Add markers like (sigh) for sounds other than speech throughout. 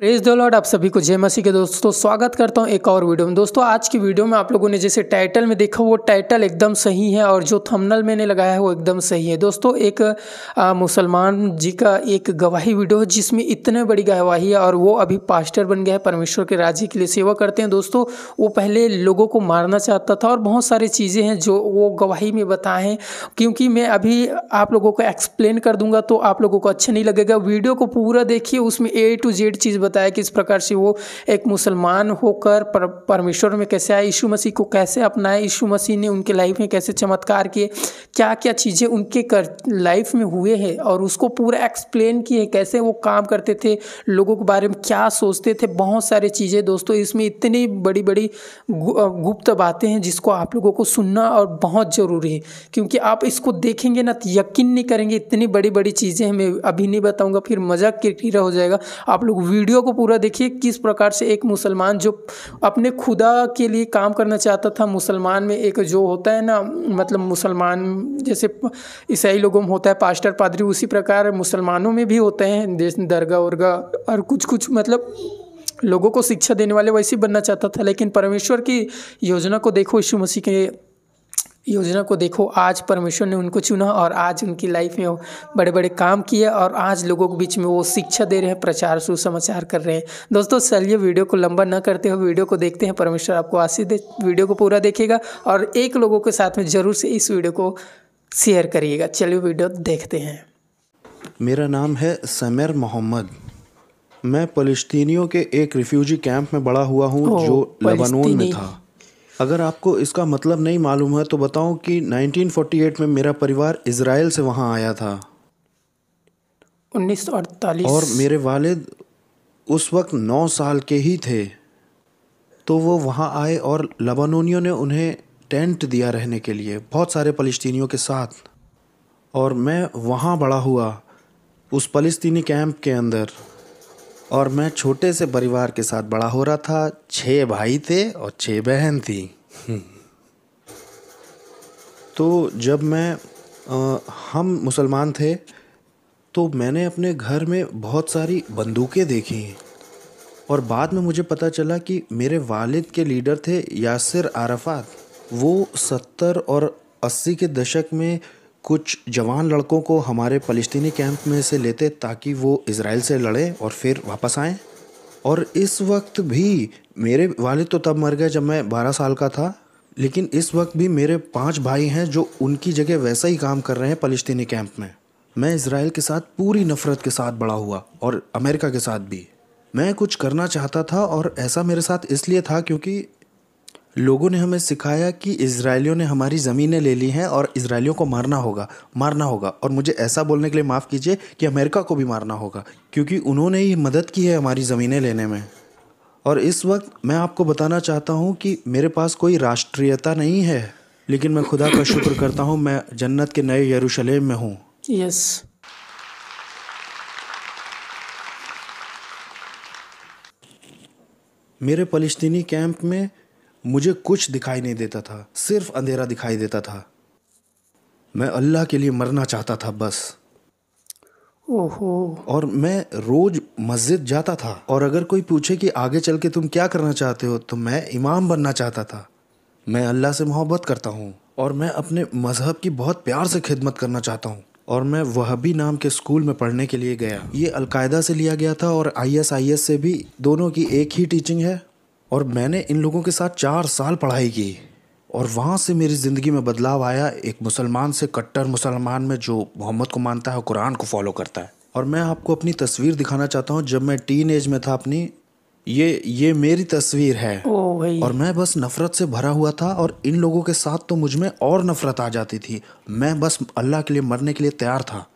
Praise दो Lord आप सभी को जय मसीह के दोस्तों स्वागत करता हूं एक और वीडियो में दोस्तों आज की वीडियो में आप लोगों ने जैसे टाइटल में देखा वो टाइटल एकदम सही है और जो थंबनेल मैंने लगाया है वो एकदम सही है दोस्तों एक मुसलमान जी का एक गवाही वीडियो है जिसमें इतने बड़ी गवाही है और वो अभी पास्टर बन गया है परमेश्वर के राज्य के लिए सेवा करते हैं दोस्तों वो पहले लोगों को मारना चाहता था और बहुत सारी चीज़ें हैं जो वो गवाही में बताएँ क्योंकि मैं अभी आप लोगों को एक्सप्लेन कर दूंगा तो आप लोगों को अच्छा नहीं लगेगा वीडियो को पूरा देखिए उसमें ए टू जेड चीज़ बताया कि इस प्रकार से वो एक मुसलमान होकर पर, परमेश्वर में कैसे आए यीशु मसीह को कैसे अपनाए यीशु मसीह ने उनके लाइफ में कैसे चमत्कार किए क्या क्या चीज़ें उनके कर लाइफ में हुए हैं और उसको पूरा एक्सप्लेन किए कैसे वो काम करते थे लोगों के बारे में क्या सोचते थे बहुत सारी चीज़ें दोस्तों इसमें इतनी बड़ी बड़ी गुप्त बातें हैं जिसको आप लोगों को सुनना और बहुत ज़रूरी है क्योंकि आप इसको देखेंगे ना तो यकीन नहीं करेंगे इतनी बड़ी बड़ी चीज़ें मैं अभी नहीं बताऊँगा फिर मजाक किरकिरा हो जाएगा आप लोग वीडियो वीडियो को पूरा देखिए किस प्रकार से एक मुसलमान जो अपने खुदा के लिए काम करना चाहता था मुसलमान में एक जो होता है ना मतलब मुसलमान जैसे ईसाई लोगों में होता है पास्टर पादरी उसी प्रकार मुसलमानों में भी होते हैं जैसे दरगाह उर्गा और कुछ कुछ मतलब लोगों को शिक्षा देने वाले वैसे बनना चाहता था लेकिन परमेश्वर की योजना को देखो यीशु मसीह के योजना को देखो आज परमेश्वर ने उनको चुना और आज उनकी लाइफ में बड़े बड़े काम किए और आज लोगों के बीच में वो शिक्षा दे रहे हैं प्रचार सुसमाचार कर रहे हैं दोस्तों चलिए वीडियो को लंबा ना करते हुए वीडियो को देखते हैं परमेश्वर आपको आशीष दे वीडियो को पूरा देखेगा और एक लोगों के साथ में ज़रूर से इस वीडियो को शेयर करिएगा चलिए वीडियो देखते हैं मेरा नाम है समर मोहम्मद मैं फलस्तीनियों के एक रिफ्यूजी कैंप में बड़ा हुआ हूँ जो लेबनान में था अगर आपको इसका मतलब नहीं मालूम है तो बताऊं कि 1948 में मेरा परिवार इसराइल से वहाँ आया था उन्नीस और मेरे वालिद उस वक्त नौ साल के ही थे तो वो वहाँ आए और लबानोनियों ने उन्हें टेंट दिया रहने के लिए बहुत सारे फ़लस्तनीों के साथ और मैं वहाँ बड़ा हुआ उस फलस्तनी कैंप के अंदर और मैं छोटे से परिवार के साथ बड़ा हो रहा था छः भाई थे और छः बहन थी तो जब मैं आ, हम मुसलमान थे तो मैंने अपने घर में बहुत सारी बंदूकें देखी और बाद में मुझे पता चला कि मेरे वालिद के लीडर थे यासिर आरफात वो सत्तर और अस्सी के दशक में कुछ जवान लड़कों को हमारे फलस्तनी कैंप में से लेते ताकि वो इसराइल से लड़े और फिर वापस आएँ और इस वक्त भी मेरे वालिद तो तब मर गए जब मैं बारह साल का था लेकिन इस वक्त भी मेरे पांच भाई हैं जो उनकी जगह वैसा ही काम कर रहे हैं फलस्तनी कैंप में मैं इसराइल के साथ पूरी नफ़रत के साथ बड़ा हुआ और अमेरिका के साथ भी मैं कुछ करना चाहता था और ऐसा मेरे साथ इसलिए था क्योंकि लोगों ने हमें सिखाया कि इसराइलियों ने हमारी ज़मीनें ले ली हैं और इसराइलियों को मारना होगा मारना होगा और मुझे ऐसा बोलने के लिए माफ़ कीजिए कि अमेरिका को भी मारना होगा क्योंकि उन्होंने ही मदद की है हमारी ज़मीनें लेने में और इस वक्त मैं आपको बताना चाहता हूँ कि मेरे पास कोई राष्ट्रीयता नहीं है लेकिन मैं खुदा का शुक्र करता हूँ मैं जन्नत के नए यरूशलेम में हूँ यस yes. मेरे फ़लस्तीनी कैंप में मुझे कुछ दिखाई नहीं देता था सिर्फ अंधेरा दिखाई देता था मैं अल्लाह के लिए मरना चाहता था बस ओहो और मैं रोज मस्जिद जाता था और अगर कोई पूछे कि आगे चल के तुम क्या करना चाहते हो तो मैं इमाम बनना चाहता था मैं अल्लाह से मोहब्बत करता हूँ और मैं अपने मज़हब की बहुत प्यार से खिदमत करना चाहता हूँ और मैं वहबी नाम के स्कूल में पढ़ने के लिए गया ये अलकायदा से लिया गया था और आई एस आई एस से भी दोनों की एक ही टीचिंग है और मैंने इन लोगों के साथ चार साल पढ़ाई की और वहाँ से मेरी ज़िंदगी में बदलाव आया एक मुसलमान से कट्टर मुसलमान में जो मोहम्मद को मानता है कुरान को फॉलो करता है और मैं आपको अपनी तस्वीर दिखाना चाहता हूँ जब मैं टीन एज में था अपनी ये ये मेरी तस्वीर है और मैं बस नफ़रत से भरा हुआ था और इन लोगों के साथ तो मुझ में और नफ़रत आ जाती थी मैं बस अल्लाह के लिए मरने के लिए तैयार था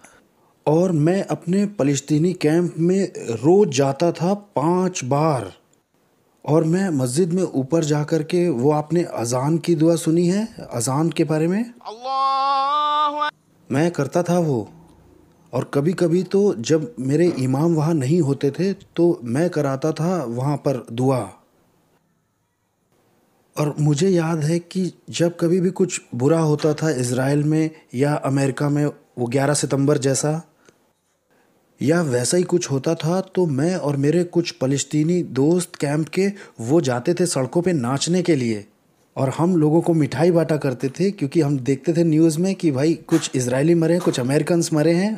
और मैं अपने फ़लस्तीनी कैंप में रोज़ जाता था पाँच बार और मैं मस्जिद में ऊपर जा कर के वो आपने अजान की दुआ सुनी है अजान के बारे में मैं करता था वो और कभी कभी तो जब मेरे इमाम वहाँ नहीं होते थे तो मैं कराता था वहाँ पर दुआ और मुझे याद है कि जब कभी भी कुछ बुरा होता था इसराइल में या अमेरिका में वो 11 सितंबर जैसा या वैसा ही कुछ होता था तो मैं और मेरे कुछ फ़लस्तीनी दोस्त कैंप के वो जाते थे सड़कों पे नाचने के लिए और हम लोगों को मिठाई बांटा करते थे क्योंकि हम देखते थे न्यूज़ में कि भाई कुछ इसराइली मरे हैं कुछ अमेरिकन मरे हैं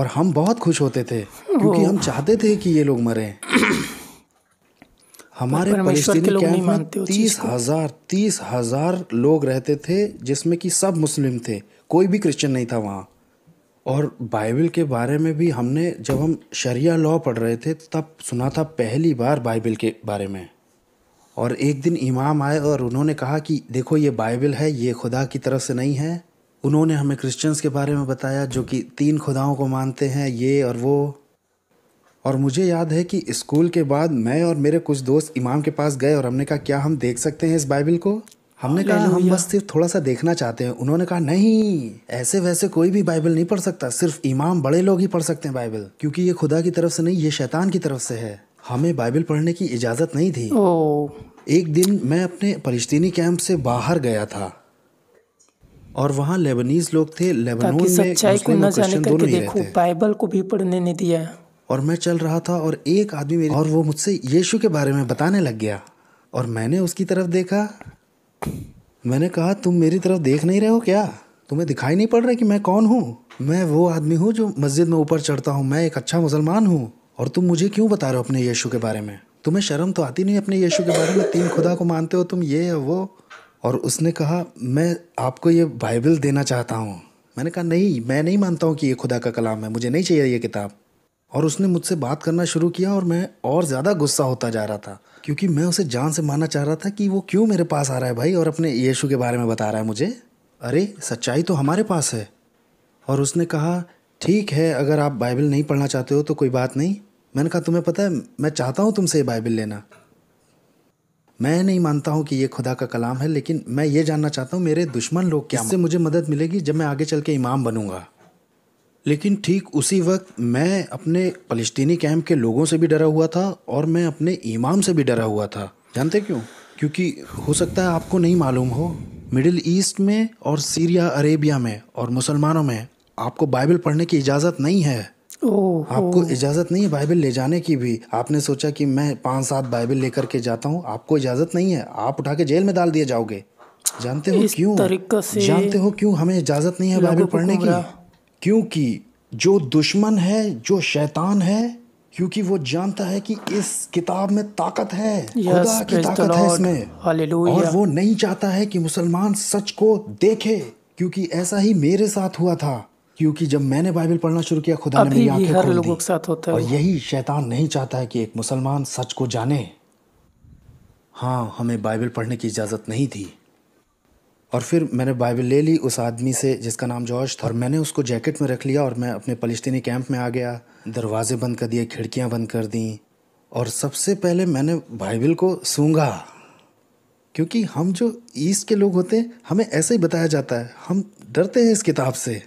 और हम बहुत खुश होते थे क्योंकि हम चाहते थे कि ये लोग मरे हमारे फलस्तीनी कैंप में तीस हज़ार तीस हज़ार लोग रहते थे जिसमें कि सब मुस्लिम थे कोई भी क्रिश्चियन नहीं था वहाँ और बाइबल के बारे में भी हमने जब हम शरिया लॉ पढ़ रहे थे तो तब सुना था पहली बार बाइबिल के बारे में और एक दिन इमाम आए और उन्होंने कहा कि देखो ये बाइबल है ये खुदा की तरफ से नहीं है उन्होंने हमें क्रिश्चियंस के बारे में बताया जो कि तीन खुदाओं को मानते हैं ये और वो और मुझे याद है कि स्कूल के बाद मैं और मेरे कुछ दोस्त इमाम के पास गए और हमने कहा क्या हम देख सकते हैं इस बाइबल को हमने कहा हम बस सिर्फ थोड़ा सा देखना चाहते हैं उन्होंने कहा नहीं ऐसे वैसे कोई भी बाइबल नहीं पढ़ सकता सिर्फ इमाम बड़े लोग ही पढ़ सकते हैं बाइबल क्योंकि ये खुदा की तरफ से नहीं ये शैतान की तरफ से है हमें बाइबल पढ़ने की इजाज़त नहीं थी ओ। एक दिन मैं अपने फलस्तीनी कैंप से बाहर गया था और वहाँ लेबनीज लोग थे लेबनान में दोनों बाइबल को भी पढ़ने नहीं दिया और मैं चल रहा था और एक आदमी और वो मुझसे यीशु के बारे में बताने लग गया और मैंने उसकी तरफ देखा मैंने कहा तुम मेरी तरफ देख नहीं रहे हो क्या तुम्हें दिखाई नहीं पड़ रहा कि मैं कौन हूँ मैं वो आदमी हूँ जो मस्जिद में ऊपर चढ़ता हूँ मैं एक अच्छा मुसलमान हूँ और तुम मुझे क्यों बता रहे हो अपने यीशु के बारे में तुम्हें शर्म तो आती नहीं अपने यीशु के बारे में तीन खुदा को मानते हो तुम ये वो और उसने कहा मैं आपको ये बाइबल देना चाहता हूँ मैंने कहा नहीं मैं नहीं मानता हूँ कि ये खुदा का कलाम है मुझे नहीं चाहिए ये किताब और उसने मुझसे बात करना शुरू किया और मैं और ज़्यादा गुस्सा होता जा रहा था क्योंकि मैं उसे जान से मानना चाह रहा था कि वो क्यों मेरे पास आ रहा है भाई और अपने यीशु के बारे में बता रहा है मुझे अरे सच्चाई तो हमारे पास है और उसने कहा ठीक है अगर आप बाइबल नहीं पढ़ना चाहते हो तो कोई बात नहीं मैंने कहा तुम्हें पता है मैं चाहता हूँ तुमसे ये बाइबल लेना मैं नहीं मानता हूँ कि ये खुदा का कलाम है लेकिन मैं ये जानना चाहता हूँ मेरे दुश्मन लोग क्या इससे मुझे मदद मिलेगी जब मैं आगे चल के इमाम बनूंगा लेकिन ठीक उसी वक्त मैं अपने फ़लस्तीनी कैंप के लोगों से भी डरा हुआ था और मैं अपने इमाम से भी डरा हुआ था जानते क्यों क्योंकि हो सकता है आपको नहीं मालूम हो मिडिल ईस्ट में और सीरिया अरेबिया में और मुसलमानों में आपको बाइबल पढ़ने की इजाज़त नहीं है ओ, आपको इजाज़त नहीं है बाइबल ले जाने की भी आपने सोचा कि मैं पाँच सात बाइबल लेकर के जाता हूँ आपको इजाज़त नहीं है आप उठा के जेल में डाल दिए जाओगे जानते हो क्यों जानते हो क्यों हमें इजाज़त नहीं है बाइबल पढ़ने की क्योंकि जो दुश्मन है जो शैतान है क्योंकि वो जानता है कि इस किताब में ताकत है yes, खुदा की ताकत है इसमें Hallelujah. और वो नहीं चाहता है कि मुसलमान सच को देखे क्योंकि ऐसा ही मेरे साथ हुआ था क्योंकि जब मैंने बाइबल पढ़ना शुरू किया खुदा ने मेरी आंखें खोल लोगों के साथ होता है और यही शैतान नहीं चाहता है कि एक मुसलमान सच को जाने हाँ हमें बाइबल पढ़ने की इजाज़त नहीं थी और फिर मैंने बाइबल ले ली उस आदमी से जिसका नाम जॉर्ज था और मैंने उसको जैकेट में रख लिया और मैं अपने फ़लस्तनी कैंप में आ गया दरवाजे बंद कर दिए खिड़कियाँ बंद कर दी और सबसे पहले मैंने बाइबल को सूंघा क्योंकि हम जो ईस्ट के लोग होते हैं हमें ऐसे ही बताया जाता है हम डरते हैं इस किताब से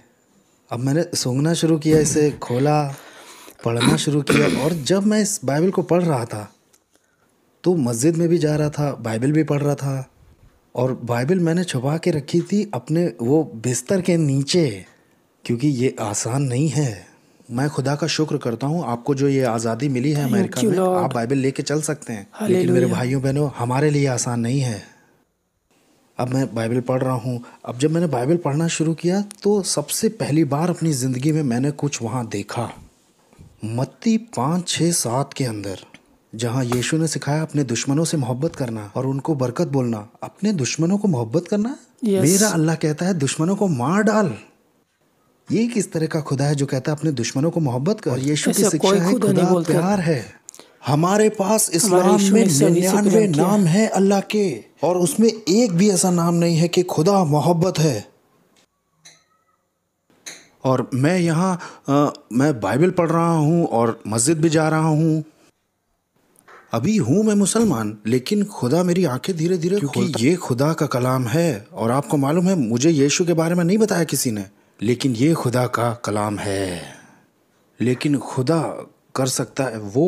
अब मैंने सूंघना शुरू किया इसे खोला पढ़ना शुरू किया और जब मैं इस बाइबल को पढ़ रहा था तो मस्जिद में भी जा रहा था बाइबल भी पढ़ रहा था और बाइबल मैंने छुपा के रखी थी अपने वो बिस्तर के नीचे क्योंकि ये आसान नहीं है मैं खुदा का शुक्र करता हूँ आपको जो ये आज़ादी मिली है अमेरिका में आप बाइबल लेके चल सकते हैं लेकिन मेरे भाइयों बहनों हमारे लिए आसान नहीं है अब मैं बाइबल पढ़ रहा हूँ अब जब मैंने बाइबल पढ़ना शुरू किया तो सबसे पहली बार अपनी ज़िंदगी में मैंने कुछ वहाँ देखा मत्ती पाँच छः सात के अंदर जहाँ यीशु ने सिखाया अपने दुश्मनों से मोहब्बत करना और उनको बरकत बोलना अपने दुश्मनों को मोहब्बत करना yes. मेरा अल्लाह कहता है दुश्मनों को मार डाल ये किस तरह का खुदा है जो कहता है अपने दुश्मनों को मोहब्बत कर यीशु की शिक्षा है खुदा प्यार है हमारे पास इस्लाम में निन्यानवे नाम है अल्लाह के और उसमें एक भी ऐसा नाम नहीं है कि खुदा मोहब्बत है और मैं यहाँ मैं बाइबल पढ़ रहा हूँ और मस्जिद भी जा रहा हूँ अभी हूँ मैं मुसलमान लेकिन खुदा मेरी आंखें धीरे धीरे क्योंकि ये खुदा का कलाम है और आपको मालूम है मुझे यीशु के बारे में नहीं बताया किसी ने लेकिन ये खुदा का कलाम है लेकिन खुदा कर सकता है वो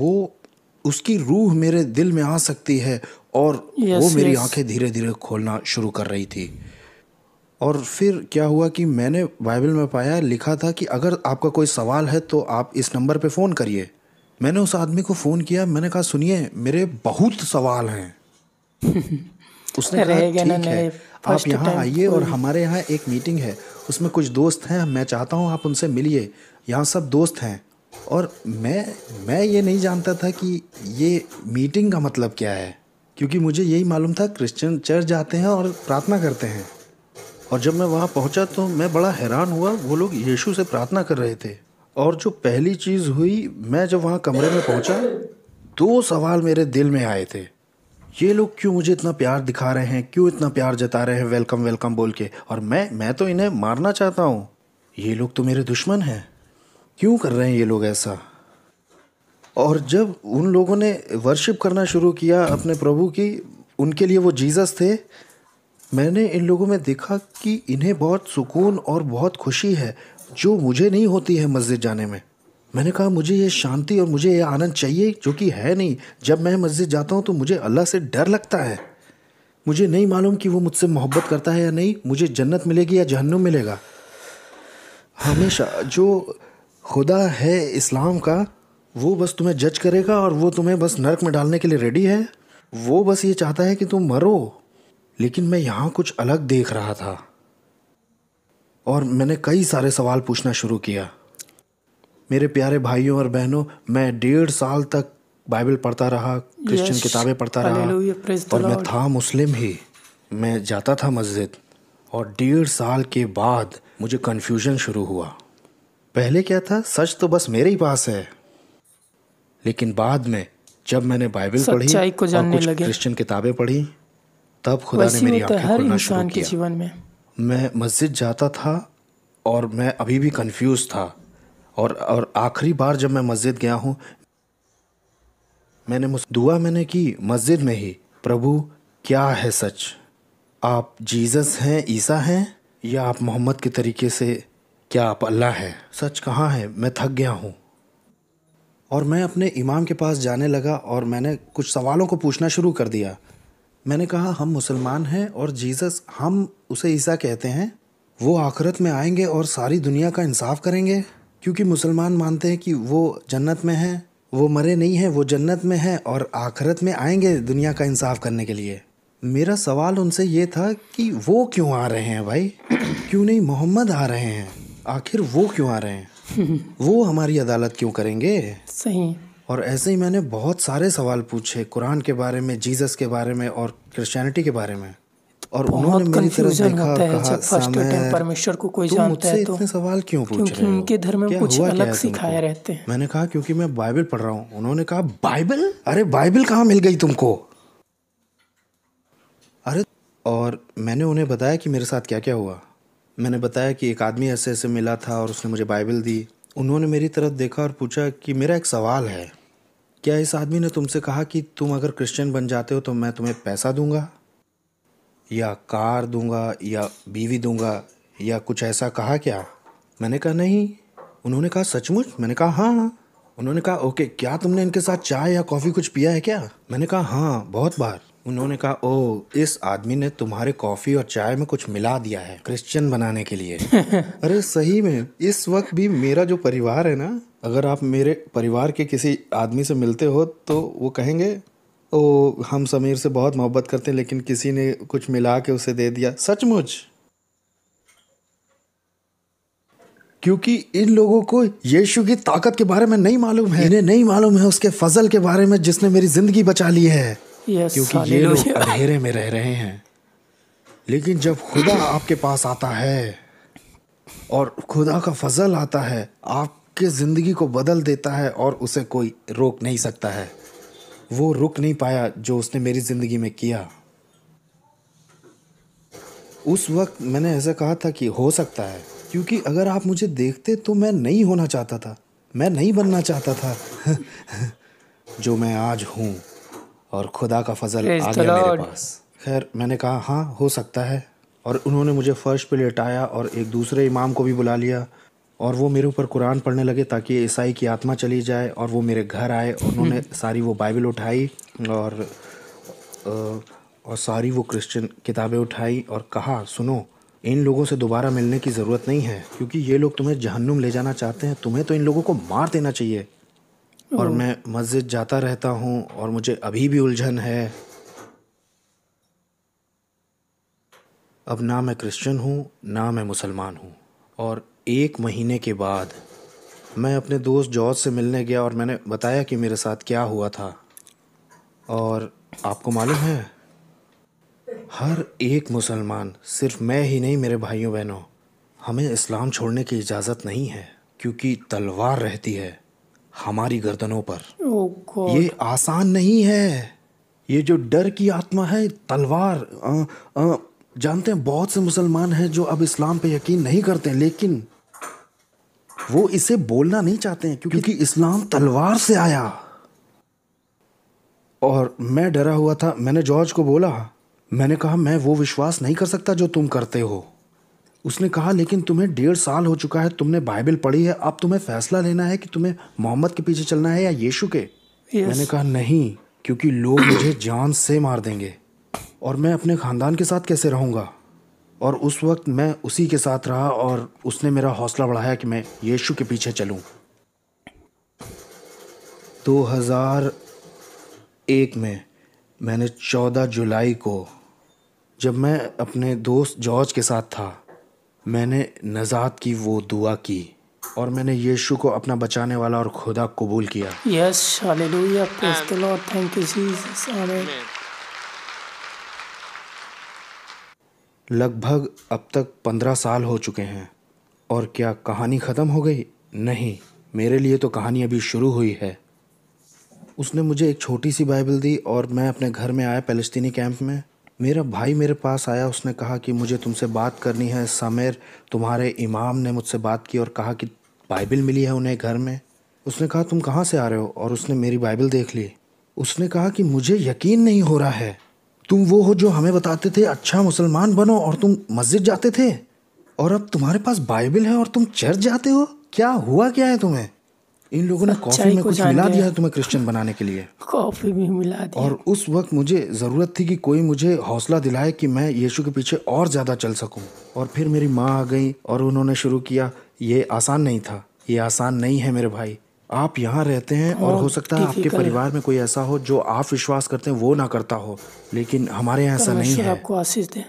वो उसकी रूह मेरे दिल में आ सकती है और yes, वो मेरी yes. आंखें धीरे धीरे खोलना शुरू कर रही थी और फिर क्या हुआ कि मैंने बाइबल में पाया लिखा था कि अगर आपका कोई सवाल है तो आप इस नंबर पे फ़ोन करिए मैंने उस आदमी को फ़ोन किया मैंने कहा सुनिए मेरे बहुत सवाल हैं (laughs) उसने कहा ठीक है आप यहाँ आइए और हमारे यहाँ एक मीटिंग है उसमें कुछ दोस्त हैं मैं चाहता हूँ आप उनसे मिलिए यहाँ सब दोस्त हैं और मैं मैं ये नहीं जानता था कि ये मीटिंग का मतलब क्या है क्योंकि मुझे यही मालूम था क्रिश्चियन चर्च जाते हैं और प्रार्थना करते हैं और जब मैं वहाँ पहुँचा तो मैं बड़ा हैरान हुआ वो लोग यीशु से प्रार्थना कर रहे थे और जो पहली चीज़ हुई मैं जब वहाँ कमरे में पहुँचा दो सवाल मेरे दिल में आए थे ये लोग क्यों मुझे इतना प्यार दिखा रहे हैं क्यों इतना प्यार जता रहे हैं वेलकम वेलकम बोल के और मैं मैं तो इन्हें मारना चाहता हूँ ये लोग तो मेरे दुश्मन हैं क्यों कर रहे हैं ये लोग ऐसा और जब उन लोगों ने वर्शिप करना शुरू किया अपने प्रभु की उनके लिए वो जीसस थे मैंने इन लोगों में देखा कि इन्हें बहुत सुकून और बहुत खुशी है जो मुझे नहीं होती है मस्जिद जाने में मैंने कहा मुझे ये शांति और मुझे ये आनंद चाहिए जो कि है नहीं जब मैं मस्जिद जाता हूँ तो मुझे अल्लाह से डर लगता है मुझे नहीं मालूम कि वो मुझसे मोहब्बत करता है या नहीं मुझे जन्नत मिलेगी या जहन्नुम मिलेगा हमेशा जो खुदा है इस्लाम का वो बस तुम्हें जज करेगा और वो तुम्हें बस नरक में डालने के लिए रेडी है वो बस ये चाहता है कि तुम मरो लेकिन मैं यहाँ कुछ अलग देख रहा था और मैंने कई सारे सवाल पूछना शुरू किया मेरे प्यारे भाइयों और बहनों मैं डेढ़ साल तक बाइबल पढ़ता रहा क्रिश्चियन किताबें पढ़ता रहा और मैं था मुस्लिम ही मैं जाता था मस्जिद और डेढ़ साल के बाद मुझे कन्फ्यूजन शुरू हुआ पहले क्या था सच तो बस मेरे ही पास है लेकिन बाद में जब मैंने बाइबल पढ़ी को जानने और कुछ क्रिश्चियन किताबें पढ़ी तब खुदा ने मेरी आंखें खोलना शुरू किया जीवन में मैं मस्जिद जाता था और मैं अभी भी कंफ्यूज था और और आखिरी बार जब मैं मस्जिद गया हूँ मैंने मुझ दुआ मैंने की मस्जिद में ही प्रभु क्या है सच आप जीसस हैं ईसा हैं या आप मोहम्मद के तरीके से क्या आप अल्लाह हैं सच कहाँ है मैं थक गया हूँ और मैं अपने इमाम के पास जाने लगा और मैंने कुछ सवालों को पूछना शुरू कर दिया मैंने कहा हम मुसलमान हैं और जीसस हम उसे ईसा कहते हैं वो आखिरत में आएंगे और सारी दुनिया का इंसाफ करेंगे क्योंकि मुसलमान मानते हैं कि वो जन्नत में हैं वो मरे नहीं हैं वो जन्नत में हैं और आखिरत में आएंगे दुनिया का इंसाफ करने के लिए मेरा सवाल उनसे ये था कि वो क्यों आ रहे हैं भाई (clears throat) क्यों नहीं मोहम्मद आ रहे हैं आखिर वो क्यों आ रहे हैं (laughs) वो हमारी अदालत क्यों करेंगे सही और ऐसे ही मैंने बहुत सारे सवाल पूछे कुरान के बारे में जीसस के बारे में और क्रिश्चियनिटी के बारे में और उन्होंने मेरी तरफ देखा कहा टाइम परमेश्वर को कोई जानता है तो इतने सवाल क्यों पूछ रहे हो उनके धर्म में कुछ अलग सिखाया रहते हैं मैंने कहा क्योंकि मैं बाइबल पढ़ रहा हूँ उन्होंने कहा बाइबल अरे बाइबल कहाँ मिल गई तुमको अरे और मैंने उन्हें बताया कि मेरे साथ क्या क्या हुआ मैंने बताया कि एक आदमी ऐसे ऐसे मिला था और उसने मुझे बाइबल दी उन्होंने मेरी तरफ देखा और पूछा कि मेरा एक सवाल है क्या इस आदमी ने तुमसे कहा कि तुम अगर क्रिश्चियन बन जाते हो तो मैं तुम्हें पैसा दूंगा या कार दूंगा या बीवी दूंगा या कुछ ऐसा कहा क्या मैंने कहा नहीं उन्होंने कहा सचमुच मैंने कहा हाँ उन्होंने कहा ओके क्या तुमने इनके साथ चाय या कॉफ़ी कुछ पिया है क्या मैंने कहा हाँ बहुत बार उन्होंने कहा ओ इस आदमी ने तुम्हारे कॉफी और चाय में कुछ मिला दिया है क्रिश्चियन बनाने के लिए (laughs) अरे सही में इस वक्त भी मेरा जो परिवार है ना अगर आप मेरे परिवार के किसी आदमी से मिलते हो तो वो कहेंगे ओ हम समीर से बहुत मोहब्बत करते हैं लेकिन किसी ने कुछ मिला के उसे दे दिया सचमुच क्योंकि इन लोगों को यीशु की ताकत के बारे में नहीं मालूम है इन्हें नहीं मालूम है उसके फजल के बारे में जिसने मेरी जिंदगी बचा ली है yes, क्योंकि ये लोग अंधेरे में रह रहे हैं लेकिन जब खुदा आपके पास आता है और खुदा का फजल आता है आपके ज़िंदगी को बदल देता है और उसे कोई रोक नहीं सकता है वो रुक नहीं पाया जो उसने मेरी ज़िंदगी में किया उस वक्त मैंने ऐसा कहा था कि हो सकता है क्योंकि अगर आप मुझे देखते तो मैं नहीं होना चाहता था मैं नहीं बनना चाहता था (laughs) जो मैं आज हूँ और खुदा का फजल आ गया मेरे पास खैर मैंने कहा हाँ हो सकता है और उन्होंने मुझे फ़र्श पे लेटाया और एक दूसरे इमाम को भी बुला लिया और वो मेरे ऊपर कुरान पढ़ने लगे ताकि ईसाई की आत्मा चली जाए और वो मेरे घर आए और उन्होंने हम्म। सारी वो बाइबल उठाई और और सारी वो क्रिश्चियन किताबें उठाई और कहा सुनो इन लोगों से दोबारा मिलने की ज़रूरत नहीं है क्योंकि ये लोग तुम्हें जहन्नुम ले जाना चाहते हैं तुम्हें तो इन लोगों को मार देना चाहिए और मैं मस्जिद जाता रहता हूँ और मुझे अभी भी उलझन है अब ना मैं क्रिश्चियन हूँ ना मैं मुसलमान हूँ और एक महीने के बाद मैं अपने दोस्त जॉर्ज से मिलने गया और मैंने बताया कि मेरे साथ क्या हुआ था और आपको मालूम है हर एक मुसलमान सिर्फ मैं ही नहीं मेरे भाइयों बहनों हमें इस्लाम छोड़ने की इजाज़त नहीं है क्योंकि तलवार रहती है हमारी गर्दनों पर oh ये आसान नहीं है ये जो डर की आत्मा है तलवार जानते हैं बहुत से मुसलमान हैं जो अब इस्लाम पे यकीन नहीं करते लेकिन वो इसे बोलना नहीं चाहते हैं क्योंकि, क्योंकि इस्लाम तलवार से आया और मैं डरा हुआ था मैंने जॉर्ज को बोला मैंने कहा मैं वो विश्वास नहीं कर सकता जो तुम करते हो उसने कहा लेकिन तुम्हें डेढ़ साल हो चुका है तुमने बाइबल पढ़ी है अब तुम्हें फैसला लेना है कि तुम्हें मोहम्मद के पीछे चलना है या यीशु के yes. मैंने कहा नहीं क्योंकि लोग (clears throat) मुझे जान से मार देंगे और मैं अपने ख़ानदान के साथ कैसे रहूँगा और उस वक्त मैं उसी के साथ रहा और उसने मेरा हौसला बढ़ाया कि मैं यीशु के पीछे चलूँ एक में मैंने चौदह जुलाई को जब मैं अपने दोस्त जॉर्ज के साथ था मैंने नजात की वो दुआ की और मैंने यीशु को अपना बचाने वाला और खुदा कबूल किया yes hallelujah praise the lord thank you Jesus amen लगभग अब तक पंद्रह साल हो चुके हैं और क्या कहानी ख़त्म हो गई नहीं मेरे लिए तो कहानी अभी शुरू हुई है उसने मुझे एक छोटी सी बाइबल दी और मैं अपने घर में आया फ़लस्तीनी कैंप में मेरा भाई मेरे पास आया उसने कहा कि मुझे तुमसे बात करनी है समेर तुम्हारे इमाम ने मुझसे बात की और कहा कि बाइबल मिली है उन्हें घर में उसने कहा तुम कहाँ से आ रहे हो और उसने मेरी बाइबल देख ली उसने कहा कि मुझे यकीन नहीं हो रहा है तुम वो हो जो हमें बताते थे अच्छा मुसलमान बनो और तुम मस्जिद जाते थे और अब तुम्हारे पास बाइबल है और तुम चर्च जाते हो क्या हुआ क्या है तुम्हें इन लोगों ने कॉफी में कुछ मिला दिया तुम्हें क्रिश्चियन बनाने के लिए (laughs) कॉफी में मिला दिया और उस वक्त मुझे जरूरत थी कि कोई मुझे हौसला दिलाए कि मैं यीशु के पीछे और ज्यादा चल सकूं और फिर मेरी माँ आ गई और उन्होंने शुरू किया ये आसान नहीं था ये आसान नहीं है मेरे भाई आप यहाँ रहते हैं और हो सकता है आपके परिवार में कोई ऐसा हो जो आप विश्वास करते हैं वो ना करता हो लेकिन हमारे यहाँ ऐसा नहीं है आपको आशीष दें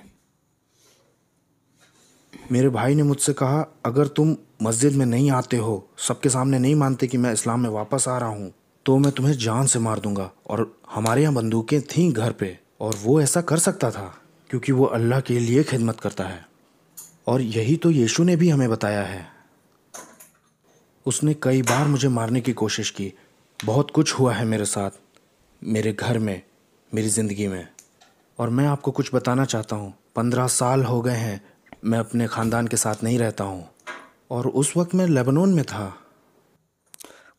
मेरे भाई ने मुझसे कहा अगर तुम मस्जिद में नहीं आते हो सबके सामने नहीं मानते कि मैं इस्लाम में वापस आ रहा हूँ तो मैं तुम्हें जान से मार दूंगा और हमारे यहाँ बंदूकें थीं घर पे और वो ऐसा कर सकता था क्योंकि वो अल्लाह के लिए खिदमत करता है और यही तो यीशु ने भी हमें बताया है उसने कई बार मुझे मारने की कोशिश की बहुत कुछ हुआ है मेरे साथ मेरे घर में मेरी ज़िंदगी में और मैं आपको कुछ बताना चाहता हूँ पंद्रह साल हो गए हैं मैं अपने ख़ानदान के साथ नहीं रहता हूँ और उस वक्त मैं लेबनान में था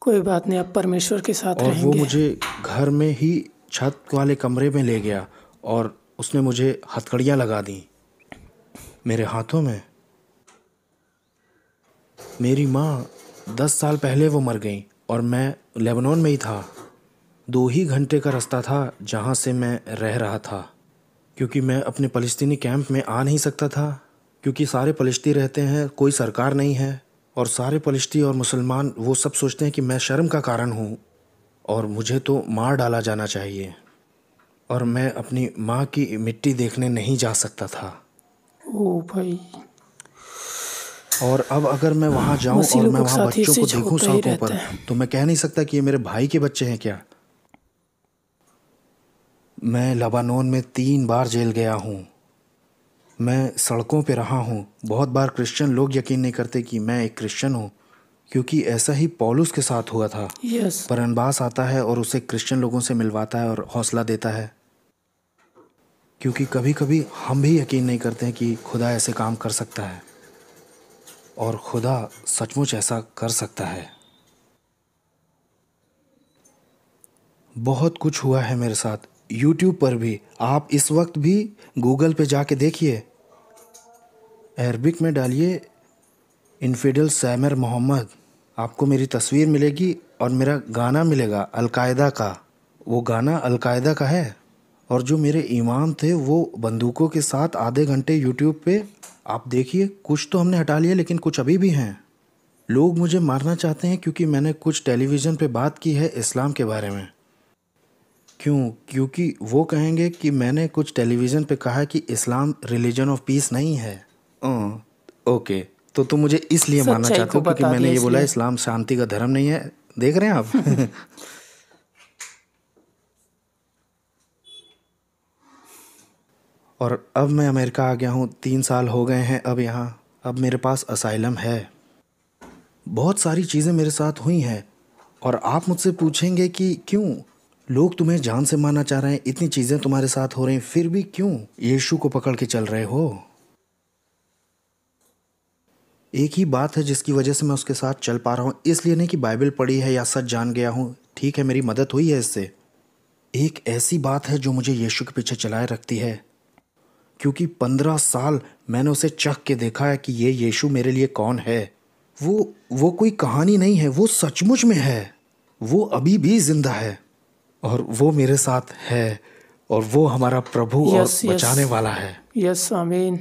कोई बात नहीं आप परमेश्वर के साथ और रहेंगे। वो मुझे घर में ही छत वाले कमरे में ले गया और उसने मुझे हथकड़ियाँ लगा दी मेरे हाथों में मेरी माँ दस साल पहले वो मर गई और मैं लेबनान में ही था दो ही घंटे का रास्ता था जहाँ से मैं रह रहा था क्योंकि मैं अपने फ़लस्तीनी कैंप में आ नहीं सकता था क्योंकि सारे पलिश्ती रहते हैं कोई सरकार नहीं है और सारे पलिश्ती और मुसलमान वो सब सोचते हैं कि मैं शर्म का कारण हूँ और मुझे तो मार डाला जाना चाहिए और मैं अपनी माँ की मिट्टी देखने नहीं जा सकता था ओ भाई और अब अगर मैं वहाँ जाऊँ और मैं वहाँ बच्चों को देखूँ सड़कों पर तो मैं कह नहीं सकता कि ये मेरे भाई के बच्चे हैं क्या मैं लबानोन में तीन बार जेल गया हूँ मैं सड़कों पे रहा हूँ बहुत बार क्रिश्चियन लोग यकीन नहीं करते कि मैं एक क्रिश्चियन हूँ क्योंकि ऐसा ही पॉलुस के साथ हुआ था yes. पर अनबास आता है और उसे क्रिश्चियन लोगों से मिलवाता है और हौसला देता है क्योंकि कभी कभी हम भी यकीन नहीं करते हैं कि खुदा ऐसे काम कर सकता है और खुदा सचमुच ऐसा कर सकता है बहुत कुछ हुआ है मेरे साथ यूट्यूब पर भी आप इस वक्त भी गूगल पे जाके देखिए अरबिक में डालिए इनफिडल सैमर मोहम्मद आपको मेरी तस्वीर मिलेगी और मेरा गाना मिलेगा अलकायदा का वो गाना अलकायदा का है और जो मेरे ईमान थे वो बंदूकों के साथ आधे घंटे यूट्यूब पे आप देखिए कुछ तो हमने हटा लिया लेकिन कुछ अभी भी हैं लोग मुझे मारना चाहते हैं क्योंकि मैंने कुछ टेलीविज़न पे बात की है इस्लाम के बारे में क्यों क्योंकि वो कहेंगे कि मैंने कुछ टेलीविज़न पे कहा कि इस्लाम रिलीजन ऑफ पीस नहीं है हाँ, ओके तो तुम मुझे इसलिए मानना चाहते हो क्योंकि मैंने ये बोला इस्लाम शांति का धर्म नहीं है देख रहे हैं आप (laughs) और अब मैं अमेरिका आ गया हूँ तीन साल हो गए हैं अब यहाँ अब मेरे पास असाइलम है बहुत सारी चीज़ें मेरे साथ हुई हैं और आप मुझसे पूछेंगे कि क्यों लोग तुम्हें जान से मारना चाह रहे हैं इतनी चीज़ें तुम्हारे साथ हो रही हैं फिर भी क्यों यीशु को पकड़ के चल रहे हो एक ही बात है जिसकी वजह से मैं उसके साथ चल पा रहा हूँ इसलिए नहीं कि बाइबल पढ़ी है या सच जान गया हूँ ठीक है मेरी मदद हुई है इससे एक ऐसी बात है जो मुझे यीशु के पीछे चलाए रखती है क्योंकि पंद्रह साल मैंने उसे चख के देखा है कि ये यीशु मेरे लिए कौन है वो वो कोई कहानी नहीं है वो सचमुच में है वो अभी भी जिंदा है और वो मेरे साथ है और वो हमारा प्रभु yes, और yes. बचाने वाला है यस yes, आमीन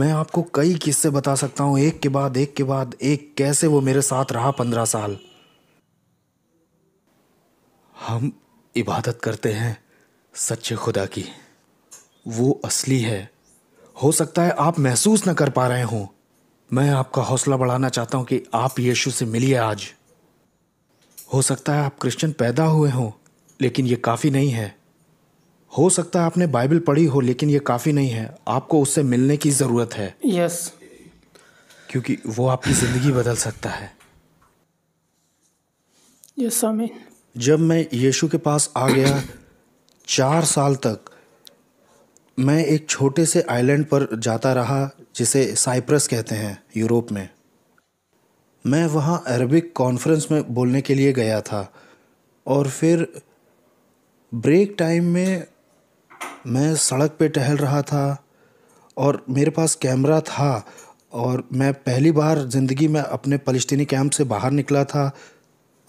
मैं आपको कई किस्से बता सकता हूँ एक के बाद एक के बाद एक कैसे वो मेरे साथ रहा पंद्रह साल हम इबादत करते हैं सच्चे खुदा की वो असली है हो सकता है आप महसूस ना कर पा रहे हो मैं आपका हौसला बढ़ाना चाहता हूँ कि आप यीशु से मिलिए आज हो सकता है आप क्रिश्चियन पैदा हुए हों लेकिन ये काफ़ी नहीं है हो सकता है आपने बाइबल पढ़ी हो लेकिन ये काफ़ी नहीं है आपको उससे मिलने की ज़रूरत है यस yes. क्योंकि वो आपकी ज़िंदगी बदल सकता है यस yes, जब मैं यीशु के पास आ गया चार साल तक मैं एक छोटे से आइलैंड पर जाता रहा जिसे साइप्रस कहते हैं यूरोप में मैं वहाँ अरबिक कॉन्फ्रेंस में बोलने के लिए गया था और फिर ब्रेक टाइम में मैं सड़क पे टहल रहा था और मेरे पास कैमरा था और मैं पहली बार ज़िंदगी में अपने फ़लस्तीनी कैंप से बाहर निकला था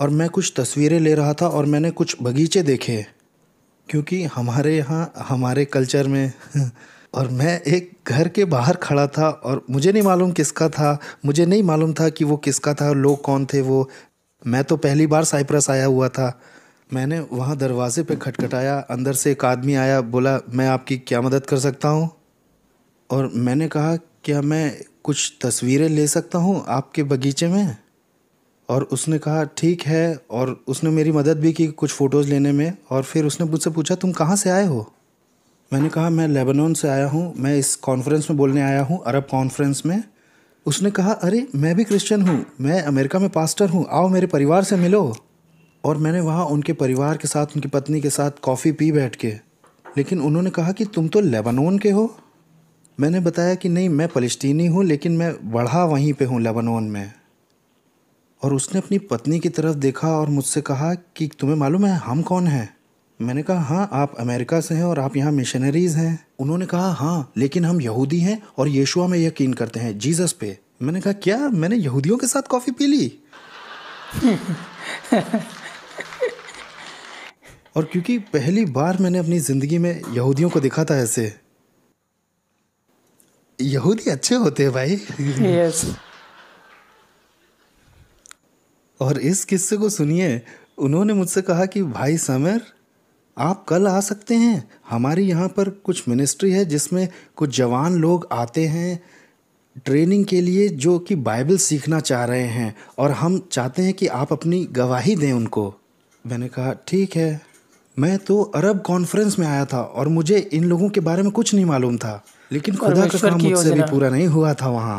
और मैं कुछ तस्वीरें ले रहा था और मैंने कुछ बगीचे देखे क्योंकि हमारे यहाँ हमारे कल्चर में (laughs) और मैं एक घर के बाहर खड़ा था और मुझे नहीं मालूम किसका था मुझे नहीं मालूम था कि वो किसका था लोग कौन थे वो मैं तो पहली बार साइप्रस आया हुआ था मैंने वहाँ दरवाजे पे खटखटाया अंदर से एक आदमी आया बोला मैं आपकी क्या मदद कर सकता हूँ और मैंने कहा क्या मैं कुछ तस्वीरें ले सकता हूँ आपके बगीचे में और उसने कहा ठीक है और उसने मेरी मदद भी की कुछ फ़ोटोज़ लेने में और फिर उसने मुझसे पूछा तुम कहाँ से आए हो मैंने कहा मैं लेबनान से आया हूँ मैं इस कॉन्फ्रेंस में बोलने आया हूँ अरब कॉन्फ्रेंस में उसने कहा अरे मैं भी क्रिश्चियन हूँ मैं अमेरिका में पास्टर हूँ आओ मेरे परिवार से मिलो और मैंने वहाँ उनके परिवार के साथ उनकी पत्नी के साथ कॉफ़ी पी बैठ के लेकिन उन्होंने कहा कि तुम तो लेबनान के हो मैंने बताया कि नहीं मैं फ़लस्तीनी हूँ लेकिन मैं बढ़ा वहीं पे हूँ लेबनान में और उसने अपनी पत्नी की तरफ देखा और मुझसे कहा कि तुम्हें मालूम है हम कौन हैं मैंने कहा हाँ आप अमेरिका से हैं और आप यहाँ मिशनरीज़ हैं उन्होंने कहा हाँ लेकिन हम यहूदी हैं और यीशुआ में यकीन करते हैं जीसस पे मैंने कहा क्या मैंने यहूदियों के साथ कॉफ़ी पी ली (laughs) और क्योंकि पहली बार मैंने अपनी ज़िंदगी में यहूदियों को देखा था ऐसे यहूदी अच्छे होते हैं भाई यस yes. और इस किस्से को सुनिए उन्होंने मुझसे कहा कि भाई समर आप कल आ सकते हैं हमारे यहाँ पर कुछ मिनिस्ट्री है जिसमें कुछ जवान लोग आते हैं ट्रेनिंग के लिए जो कि बाइबल सीखना चाह रहे हैं और हम चाहते हैं कि आप अपनी गवाही दें उनको मैंने कहा ठीक है मैं तो अरब कॉन्फ्रेंस में आया था और मुझे इन लोगों के बारे में कुछ नहीं मालूम था लेकिन खुदा का काम मुझसे भी पूरा नहीं हुआ था वहाँ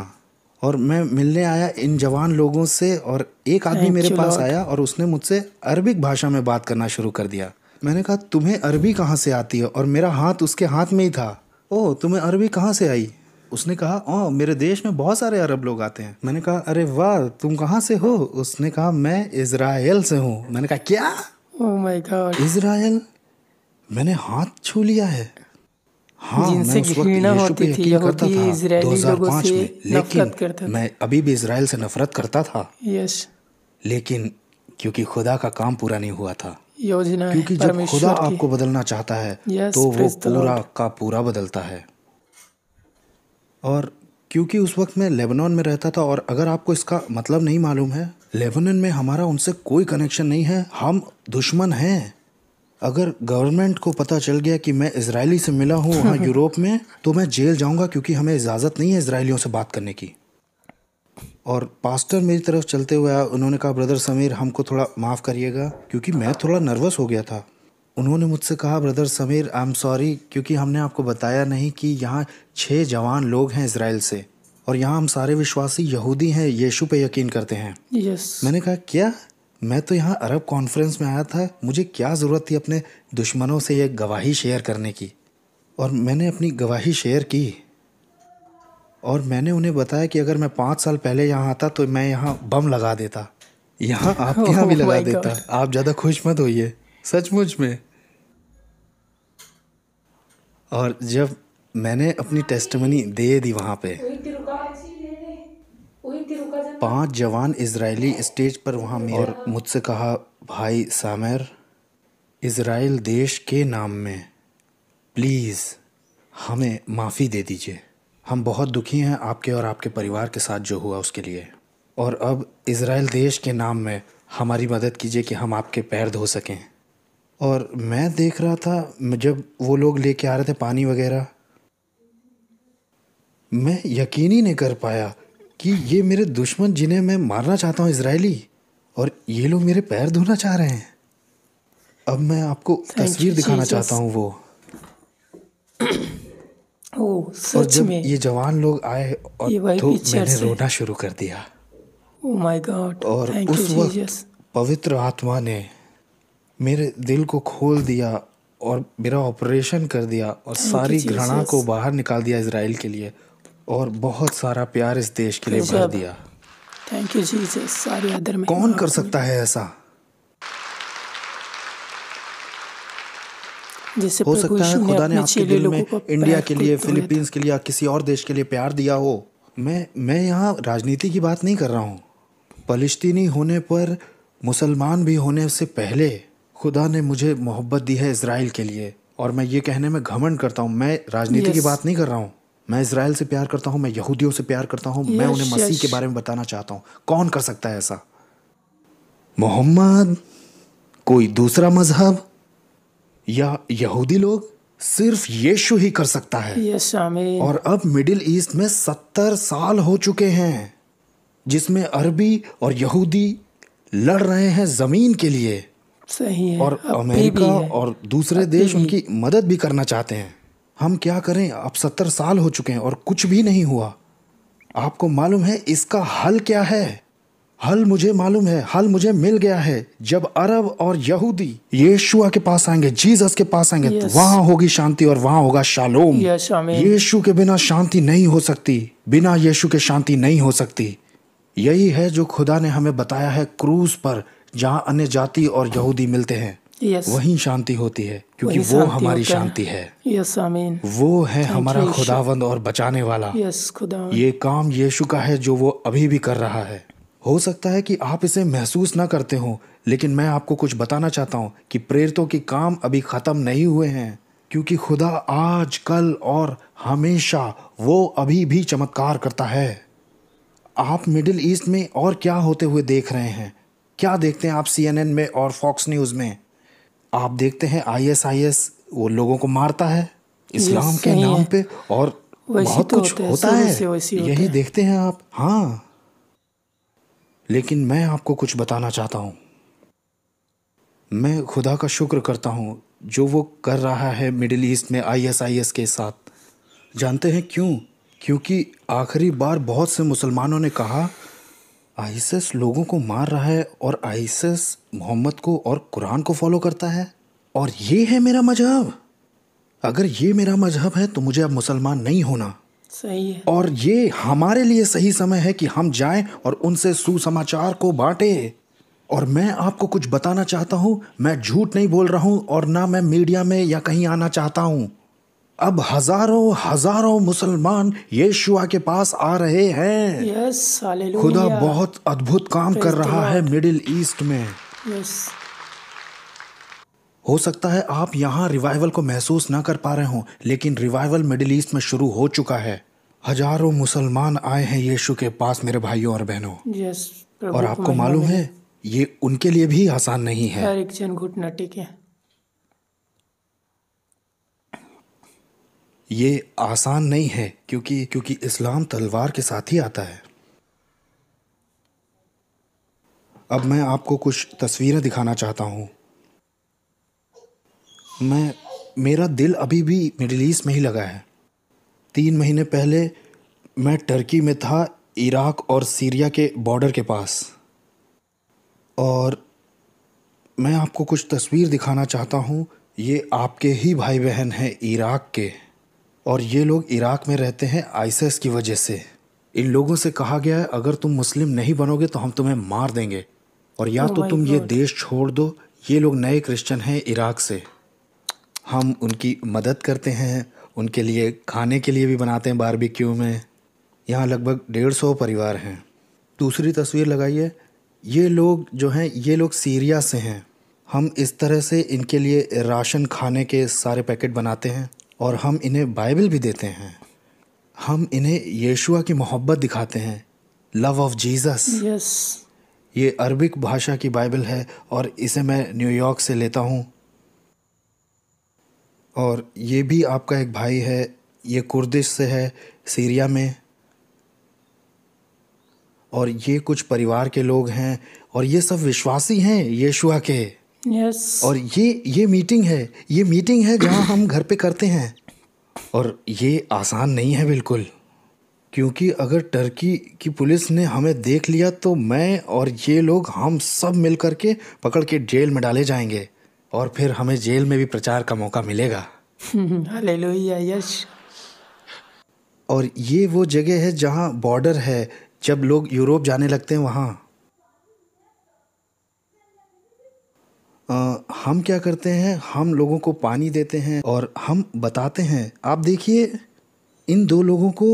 और मैं मिलने आया इन जवान लोगों से और एक आदमी मेरे पास आया और उसने मुझसे अरबिक भाषा में बात करना शुरू कर दिया मैंने कहा तुम्हें अरबी कहाँ से आती है और मेरा हाथ उसके हाथ में ही था ओह तुम्हें अरबी कहाँ से आई उसने कहा ओ मेरे देश में बहुत सारे अरब लोग आते हैं मैंने कहा अरे वाह तुम कहाँ से हो उसने कहा मैं इसराइल से हूँ मैंने कहा क्या oh oh my God Israel मैंने हाथ छू लिया है हाँ जिनसे मैं उस वक्त यीशु पे यकीन करता था 2005 में लेकिन मैं अभी भी इसराइल से नफरत करता था यस लेकिन क्योंकि खुदा का काम पूरा नहीं हुआ था योजना क्योंकि जब खुदा आपको बदलना चाहता है तो वो पूरा का पूरा बदलता है और क्योंकि उस वक्त मैं लेबनान में रहता था और अगर आपको इसका मतलब नहीं मालूम है लेबनान में हमारा उनसे कोई कनेक्शन नहीं है हम दुश्मन हैं अगर गवर्नमेंट को पता चल गया कि मैं इसराइली से मिला हूँ वहाँ (laughs) यूरोप में तो मैं जेल जाऊँगा क्योंकि हमें इजाज़त नहीं है इसराइलियों से बात करने की और पास्टर मेरी तरफ चलते हुए उन्होंने कहा ब्रदर समीर हमको थोड़ा माफ़ करिएगा क्योंकि मैं थोड़ा नर्वस हो गया था उन्होंने मुझसे कहा brother Sameer I am sorry क्योंकि हमने आपको बताया नहीं कि यहाँ छः जवान लोग हैं इसराइल से और यहाँ हम सारे विश्वासी यहूदी हैं यीशु पे यकीन करते हैं yes. मैंने कहा क्या मैं तो यहाँ अरब कॉन्फ्रेंस में आया था मुझे क्या ज़रूरत थी अपने दुश्मनों से यह गवाही शेयर करने की और मैंने अपनी गवाही शेयर की और मैंने उन्हें बताया कि अगर मैं पाँच साल पहले यहाँ आता तो मैं यहाँ बम लगा देता यहाँ आपके यहाँ भी oh लगा देता आप ज़्यादा खुश मत होइए सचमुच में और जब मैंने अपनी टेस्टमनी दे दी वहाँ पे पांच जवान इजरायली स्टेज पर वहाँ मेरे और मुझसे कहा भाई सामिर इसराइल देश के नाम में प्लीज़ हमें माफ़ी दे दीजिए हम बहुत दुखी हैं आपके और आपके परिवार के साथ जो हुआ उसके लिए और अब इसराइल देश के नाम में हमारी मदद कीजिए कि हम आपके पैर धो सकें और मैं देख रहा था जब वो लोग लेके आ रहे थे पानी वगैरह मैं यकीन ही नहीं कर पाया कि ये मेरे दुश्मन जिन्हें मैं मारना चाहता हूँ इसराइली और ये लोग मेरे पैर धोना चाह रहे हैं अब मैं आपको तस्वीर दिखाना चाहता हूँ वो (clears throat) ओ, सच और जब में। ये जवान लोग आए और तो मैंने रोना शुरू कर दिया माय oh गॉड और उस वक्त पवित्र आत्मा ने मेरे दिल को खोल दिया और मेरा ऑपरेशन कर दिया और सारी घृणा को बाहर निकाल दिया इसराइल के लिए और बहुत सारा प्यार इस देश के लिए भर दिया थैंक यू जीसस सारी अदर में कौन कर सकता है ऐसा हो सकता है खुदा ने आपके दिल में इंडिया के लिए फिलीपींस के लिए या किसी और देश के लिए प्यार दिया हो मैं मैं यहाँ राजनीति की बात नहीं कर रहा हूँ पलिश्तीनी होने पर मुसलमान भी होने से पहले खुदा ने मुझे मोहब्बत दी है इसराइल के लिए और मैं ये कहने में घमंड करता हूँ मैं राजनीति yes. की बात नहीं कर रहा हूँ मैं इसराइल से प्यार करता हूँ मैं यहूदियों से प्यार करता हूँ yes, मैं उन्हें मसीह yes. के बारे में बताना चाहता हूँ कौन कर सकता है ऐसा मोहम्मद कोई दूसरा मजहब या यहूदी लोग सिर्फ यीशु ही कर सकता है yes, और अब मिडिल ईस्ट में सत्तर साल हो चुके हैं जिसमें अरबी और यहूदी लड़ रहे हैं जमीन के लिए सही है और अमेरिका और दूसरे देश उनकी मदद भी करना चाहते हैं हम क्या करें अब सत्तर साल हो चुके हैं और कुछ भी नहीं हुआ आपको मालूम है इसका हल क्या है हल मुझे मालूम है हल मुझे मिल गया है जब अरब और यहूदी यीशुआ के पास आएंगे जीसस के पास आएंगे तो yes. तो वहां होगी शांति और वहां होगा शालोम yes, यीशु के बिना शांति नहीं हो सकती बिना यीशु के शांति नहीं हो सकती यही है जो खुदा ने हमें बताया है क्रूज पर जहाँ अन्य जाति और यहूदी मिलते हैं yes. वहीं शांति होती है क्योंकि वो हमारी शांति है I mean. वो है हमारा खुदावंद और बचाने वाला yes, खुदा ये काम यीशु का है जो वो अभी भी कर रहा है हो सकता है कि आप इसे महसूस ना करते हो लेकिन मैं आपको कुछ बताना चाहता हूँ कि प्रेरितों के काम अभी ख़त्म नहीं हुए हैं क्योंकि खुदा आज कल और हमेशा वो अभी भी चमत्कार करता है आप मिडिल ईस्ट में और क्या होते हुए देख रहे हैं क्या देखते हैं आप एन में और फॉक्स न्यूज़ में आप देखते हैं आई एस वो लोगों को मारता है इस्लाम के नाम पे और बहुत तो कुछ होता, होता है, यही देखते हैं आप हाँ लेकिन मैं आपको कुछ बताना चाहता हूँ मैं खुदा का शुक्र करता हूँ जो वो कर रहा है मिडिल ईस्ट में आईएसआईएस के साथ जानते हैं क्यों क्योंकि आखिरी बार बहुत से मुसलमानों ने कहा आइसिस लोगों को मार रहा है और आइसिस मोहम्मद को और कुरान को फॉलो करता है और ये है मेरा मजहब अगर ये मेरा मजहब है तो मुझे अब मुसलमान नहीं होना सही है और ये हमारे लिए सही समय है कि हम जाएं और उनसे सुसमाचार को बांटे और मैं आपको कुछ बताना चाहता हूँ मैं झूठ नहीं बोल रहा हूँ और ना मैं मीडिया में या कहीं आना चाहता हूँ अब हजारों हजारों मुसलमान यीशुआ के पास आ रहे हैं यस खुदा बहुत अद्भुत काम कर रहा है मिडिल ईस्ट में यस हो सकता है आप यहाँ रिवाइवल को महसूस ना कर पा रहे हो लेकिन रिवाइवल मिडिल ईस्ट में शुरू हो चुका है हजारों मुसलमान आए हैं यीशु के पास मेरे भाइयों और बहनों और आपको मालूम है ये उनके लिए भी आसान नहीं है हर एक जन घुटना टेके ये आसान नहीं है क्योंकि क्योंकि इस्लाम तलवार के साथ ही आता है अब मैं आपको कुछ तस्वीरें दिखाना चाहता हूँ मैं मेरा दिल अभी भी मिडिल ईस्ट में ही लगा है तीन महीने पहले मैं टर्की में था इराक और सीरिया के बॉर्डर के पास और मैं आपको कुछ तस्वीर दिखाना चाहता हूँ ये आपके ही भाई बहन हैं इराक के और ये लोग इराक में रहते हैं आइसिस की वजह से इन लोगों से कहा गया है अगर तुम मुस्लिम नहीं बनोगे तो हम तुम्हें मार देंगे और या oh तो तुम God. ये देश छोड़ दो ये लोग नए क्रिश्चियन हैं इराक से हम उनकी मदद करते हैं उनके लिए खाने के लिए भी बनाते हैं बारबेक्यू में यहाँ लगभग डेढ़ सौ परिवार हैं दूसरी तस्वीर लगाइए ये लोग जो हैं ये लोग सीरिया से हैं हम इस तरह से इनके लिए राशन खाने के सारे पैकेट बनाते हैं और हम इन्हें बाइबल भी देते हैं हम इन्हें यीशुआ की मोहब्बत दिखाते हैं लव ऑफ जीसस यस ये अरबिक भाषा की बाइबल है और इसे मैं न्यूयॉर्क से लेता हूँ और ये भी आपका एक भाई है ये कुर्दिश से है सीरिया में और ये कुछ परिवार के लोग हैं और ये सब विश्वासी हैं यीशुआ के yes. और ये ये मीटिंग है ये मीटिंग है जहाँ हम घर पे करते हैं और ये आसान नहीं है बिल्कुल क्योंकि अगर टर्की की पुलिस ने हमें देख लिया तो मैं और ये लोग हम सब मिल कर के पकड़ के जेल में डाले जाएंगे और फिर हमें जेल में भी प्रचार का मौका मिलेगा हालेलुया (laughs) यश और ये वो जगह है जहाँ बॉर्डर है जब लोग यूरोप जाने लगते हैं वहाँ आ, हम क्या करते हैं हम लोगों को पानी देते हैं और हम बताते हैं आप देखिए इन दो लोगों को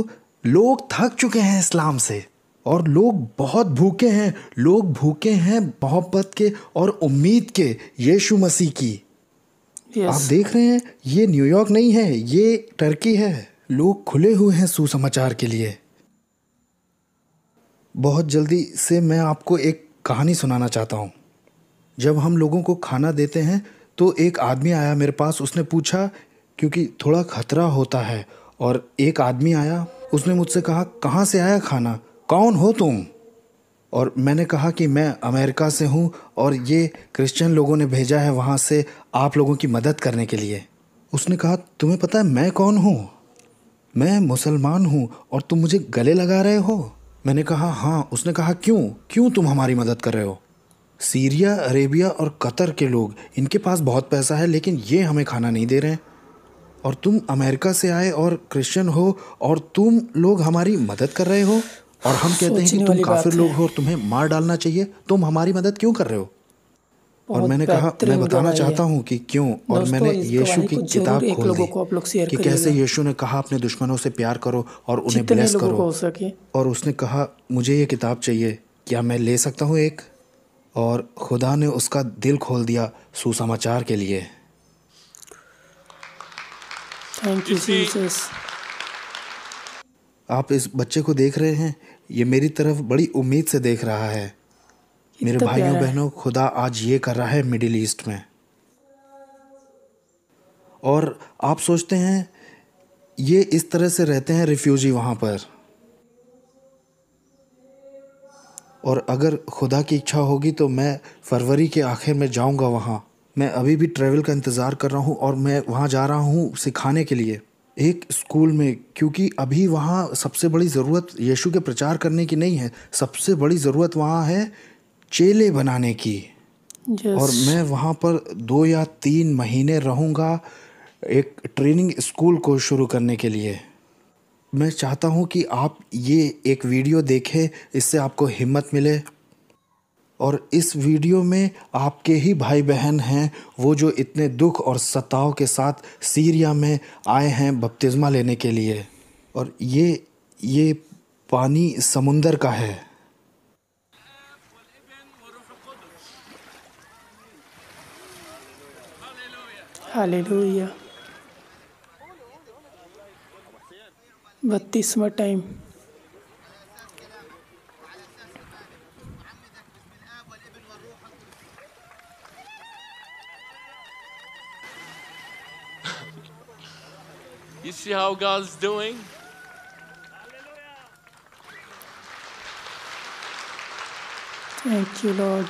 लोग थक चुके हैं इस्लाम से और लोग बहुत भूखे हैं लोग भूखे हैं मोहब्बत के और उम्मीद के यीशु मसीह की yes. आप देख रहे हैं ये न्यूयॉर्क नहीं है ये टर्की है लोग खुले हुए हैं सुसमाचार के लिए बहुत जल्दी से मैं आपको एक कहानी सुनाना चाहता हूँ जब हम लोगों को खाना देते हैं तो एक आदमी आया मेरे पास उसने पूछा क्योंकि थोड़ा खतरा होता है और एक आदमी आया उसने मुझसे कहा कहाँ से आया खाना कौन हो तुम और मैंने कहा कि मैं अमेरिका से हूँ और ये क्रिश्चियन लोगों ने भेजा है वहाँ से आप लोगों की मदद करने के लिए उसने कहा तुम्हें पता है मैं कौन हूँ मैं मुसलमान हूँ और तुम मुझे गले लगा रहे हो मैंने कहा हाँ उसने कहा क्यों क्यों तुम हमारी मदद कर रहे हो सीरिया अरेबिया और कतर के लोग इनके पास बहुत पैसा है लेकिन ये हमें खाना नहीं दे रहे हैं और तुम अमेरिका से आए और क्रिश्चियन हो और तुम लोग हमारी मदद कर रहे हो और हम कहते हैं कि तुम काफिर लोग हो और तुम्हें मार डालना चाहिए तुम हमारी मदद क्यों कर रहे हो और मैंने कहा मैं बताना चाहता हूँ कि क्यों और मैंने यीशु की किताब खोल दी कि कैसे यीशु ने कहा अपने दुश्मनों से प्यार करो और उन्हें ब्लेस करो और उसने कहा मुझे ये किताब चाहिए क्या मैं ले सकता हूँ एक और खुदा ने उसका दिल खोल दिया सुसमाचार के लिए थैंक यू जीसस आप इस बच्चे को देख रहे हैं ये मेरी तरफ बड़ी उम्मीद से देख रहा है मेरे तो भाइयों बहनों खुदा आज ये कर रहा है मिडिल ईस्ट में और आप सोचते हैं ये इस तरह से रहते हैं रिफ्यूजी वहाँ पर और अगर खुदा की इच्छा होगी तो मैं फरवरी के आखिर में जाऊंगा वहाँ मैं अभी भी ट्रैवल का इंतज़ार कर रहा हूँ और मैं वहाँ जा रहा हूँ सिखाने के लिए एक स्कूल में क्योंकि अभी वहाँ सबसे बड़ी ज़रूरत यीशु के प्रचार करने की नहीं है सबसे बड़ी ज़रूरत वहाँ है चेले बनाने की और मैं वहाँ पर दो या तीन महीने रहूँगा एक ट्रेनिंग स्कूल को शुरू करने के लिए मैं चाहता हूँ कि आप ये एक वीडियो देखें इससे आपको हिम्मत मिले और इस वीडियो में आपके ही भाई बहन हैं वो जो इतने दुख और सताव के साथ सीरिया में आए हैं बपतिस्मा लेने के लिए और ये ये पानी समुंदर का है हालेलुया बत्तीसवा time (laughs) You see how God's doing? Thank you, Lord.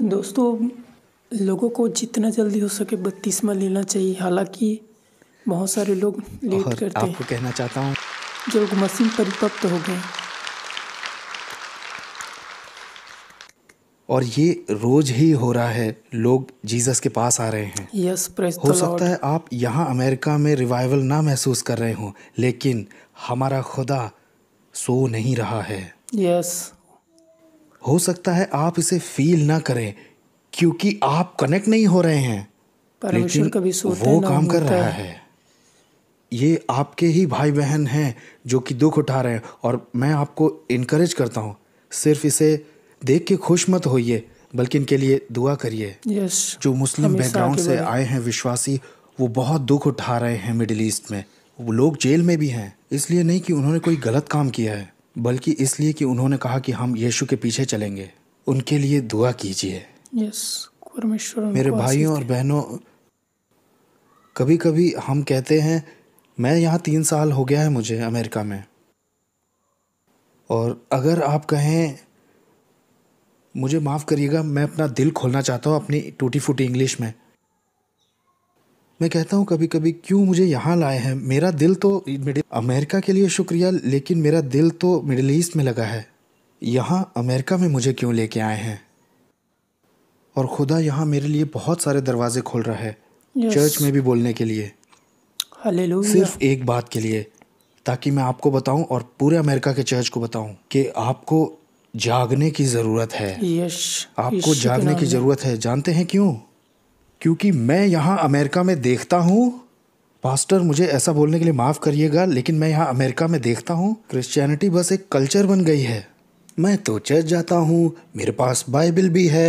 दोस्तों लोगों को जितना जल्दी हो सके बत्तीसवा लेना चाहिए हालांकि बहुत सारे लोग लेट करते हैं आपको कहना चाहता हूँ जो लोग मशीन परिपक्व हो गए और ये रोज ही हो रहा है लोग जीसस के पास आ रहे हैं यस yes, हो सकता है आप यहाँ अमेरिका में रिवाइवल ना महसूस कर रहे हो लेकिन हमारा खुदा सो नहीं रहा है यस yes. हो सकता है आप इसे फील ना करें क्योंकि आप कनेक्ट नहीं हो रहे हैं लेकिन कभी वो काम कर रहा है ये आपके ही भाई बहन हैं जो कि दुख उठा रहे हैं और मैं आपको इनकरेज करता हूँ सिर्फ इसे देख के खुश मत होइए बल्कि इनके लिए दुआ करिए yes, जो मुस्लिम बैकग्राउंड से आए हैं विश्वासी वो बहुत दुख उठा रहे हैं मिडिल ईस्ट में वो लोग जेल में भी हैं इसलिए नहीं कि उन्होंने कोई गलत काम किया है बल्कि इसलिए कि उन्होंने कहा कि हम यीशु के पीछे चलेंगे उनके लिए दुआ कीजिए यस मेरे भाइयों और बहनों कभी कभी हम कहते हैं मैं यहाँ तीन साल हो गया है मुझे अमेरिका में और अगर आप कहें मुझे माफ़ करिएगा मैं अपना दिल खोलना चाहता हूँ अपनी टूटी फूटी इंग्लिश में मैं कहता हूँ कभी कभी क्यों मुझे यहाँ लाए हैं मेरा दिल तो अमेरिका के लिए शुक्रिया लेकिन मेरा दिल तो मिडिल ईस्ट में लगा है यहाँ अमेरिका में मुझे क्यों लेके आए हैं और खुदा यहाँ मेरे लिए बहुत सारे दरवाजे खोल रहा है yes. चर्च में भी बोलने के लिए Hallelujah. सिर्फ एक बात के लिए ताकि मैं आपको बताऊं और पूरे अमेरिका के चर्च को बताऊं कि आपको जागने की ज़रूरत है yes. आपको yes. जागने की ज़रूरत है जानते हैं क्यों क्योंकि मैं यहाँ अमेरिका में देखता हूँ पास्टर मुझे ऐसा बोलने के लिए माफ़ करिएगा लेकिन मैं यहाँ अमेरिका में देखता हूँ क्रिश्चियनिटी बस एक कल्चर बन गई है मैं तो चर्च जाता हूँ मेरे पास बाइबल भी है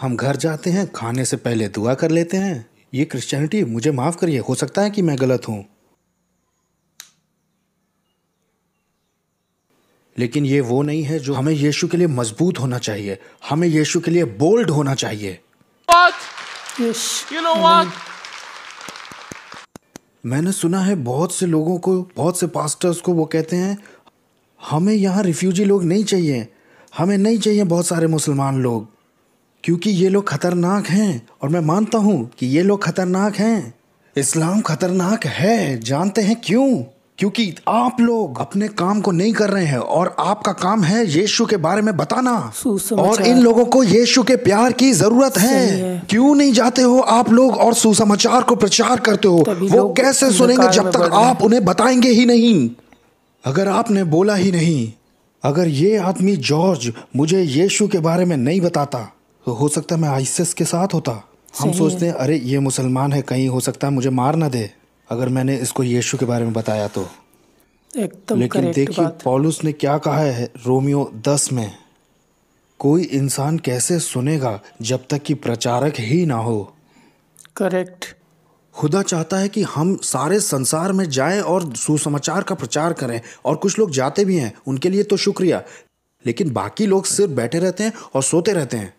हम घर जाते हैं खाने से पहले दुआ कर लेते हैं ये क्रिश्चियनिटी मुझे माफ़ करिए हो सकता है कि मैं गलत हूँ लेकिन ये वो नहीं है जो हमें यीशु के लिए मजबूत होना चाहिए हमें यीशु के लिए बोल्ड होना चाहिए What? यू नो व्हाट मैंने सुना है बहुत से लोगों को बहुत से पास्टर्स को वो कहते हैं हमें यहाँ रिफ्यूजी लोग नहीं चाहिए हमें नहीं चाहिए बहुत सारे मुसलमान लोग क्योंकि ये लोग खतरनाक हैं और मैं मानता हूँ कि ये लोग खतरनाक हैं इस्लाम खतरनाक है जानते हैं क्यों क्योंकि आप लोग अपने काम को नहीं कर रहे हैं और आपका काम है यीशु के बारे में बताना और इन लोगों को यीशु के प्यार की जरूरत है, है। क्यों नहीं जाते हो आप लोग और सुसमाचार को प्रचार करते हो वो कैसे सुनेंगे जब तक आप उन्हें बताएंगे ही नहीं अगर आपने बोला ही नहीं अगर ये आदमी जॉर्ज मुझे यीशु के बारे में नहीं बताता तो हो सकता मैं आइसिस के साथ होता हम सोचते हैं अरे ये मुसलमान है कहीं हो सकता है मुझे मार ना दे अगर मैंने इसको यीशु के बारे में बताया तो एकदम लेकिन देखिए पॉलुस ने क्या कहा है रोमियो दस में कोई इंसान कैसे सुनेगा जब तक कि प्रचारक ही ना हो करेक्ट खुदा चाहता है कि हम सारे संसार में जाएं और सुसमाचार का प्रचार करें और कुछ लोग जाते भी हैं उनके लिए तो शुक्रिया लेकिन बाकी लोग सिर्फ बैठे रहते हैं और सोते रहते हैं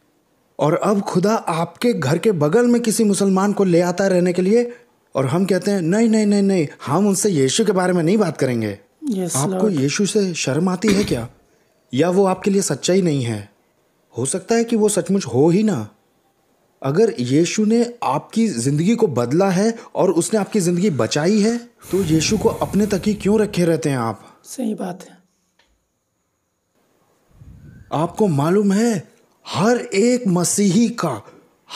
और अब खुदा आपके घर के बगल में किसी मुसलमान को ले आता रहने के लिए और हम कहते हैं नहीं नहीं नहीं नहीं हम उनसे यीशु के बारे में नहीं बात करेंगे yes, आपको यीशु से शर्म आती है क्या या वो आपके लिए सच्चा ही नहीं है हो सकता है कि वो सचमुच हो ही ना अगर यीशु ने आपकी ज़िंदगी को बदला है और उसने आपकी ज़िंदगी बचाई है तो यीशु को अपने तक ही क्यों रखे रहते हैं आप सही बात है आपको मालूम है हर एक मसीही का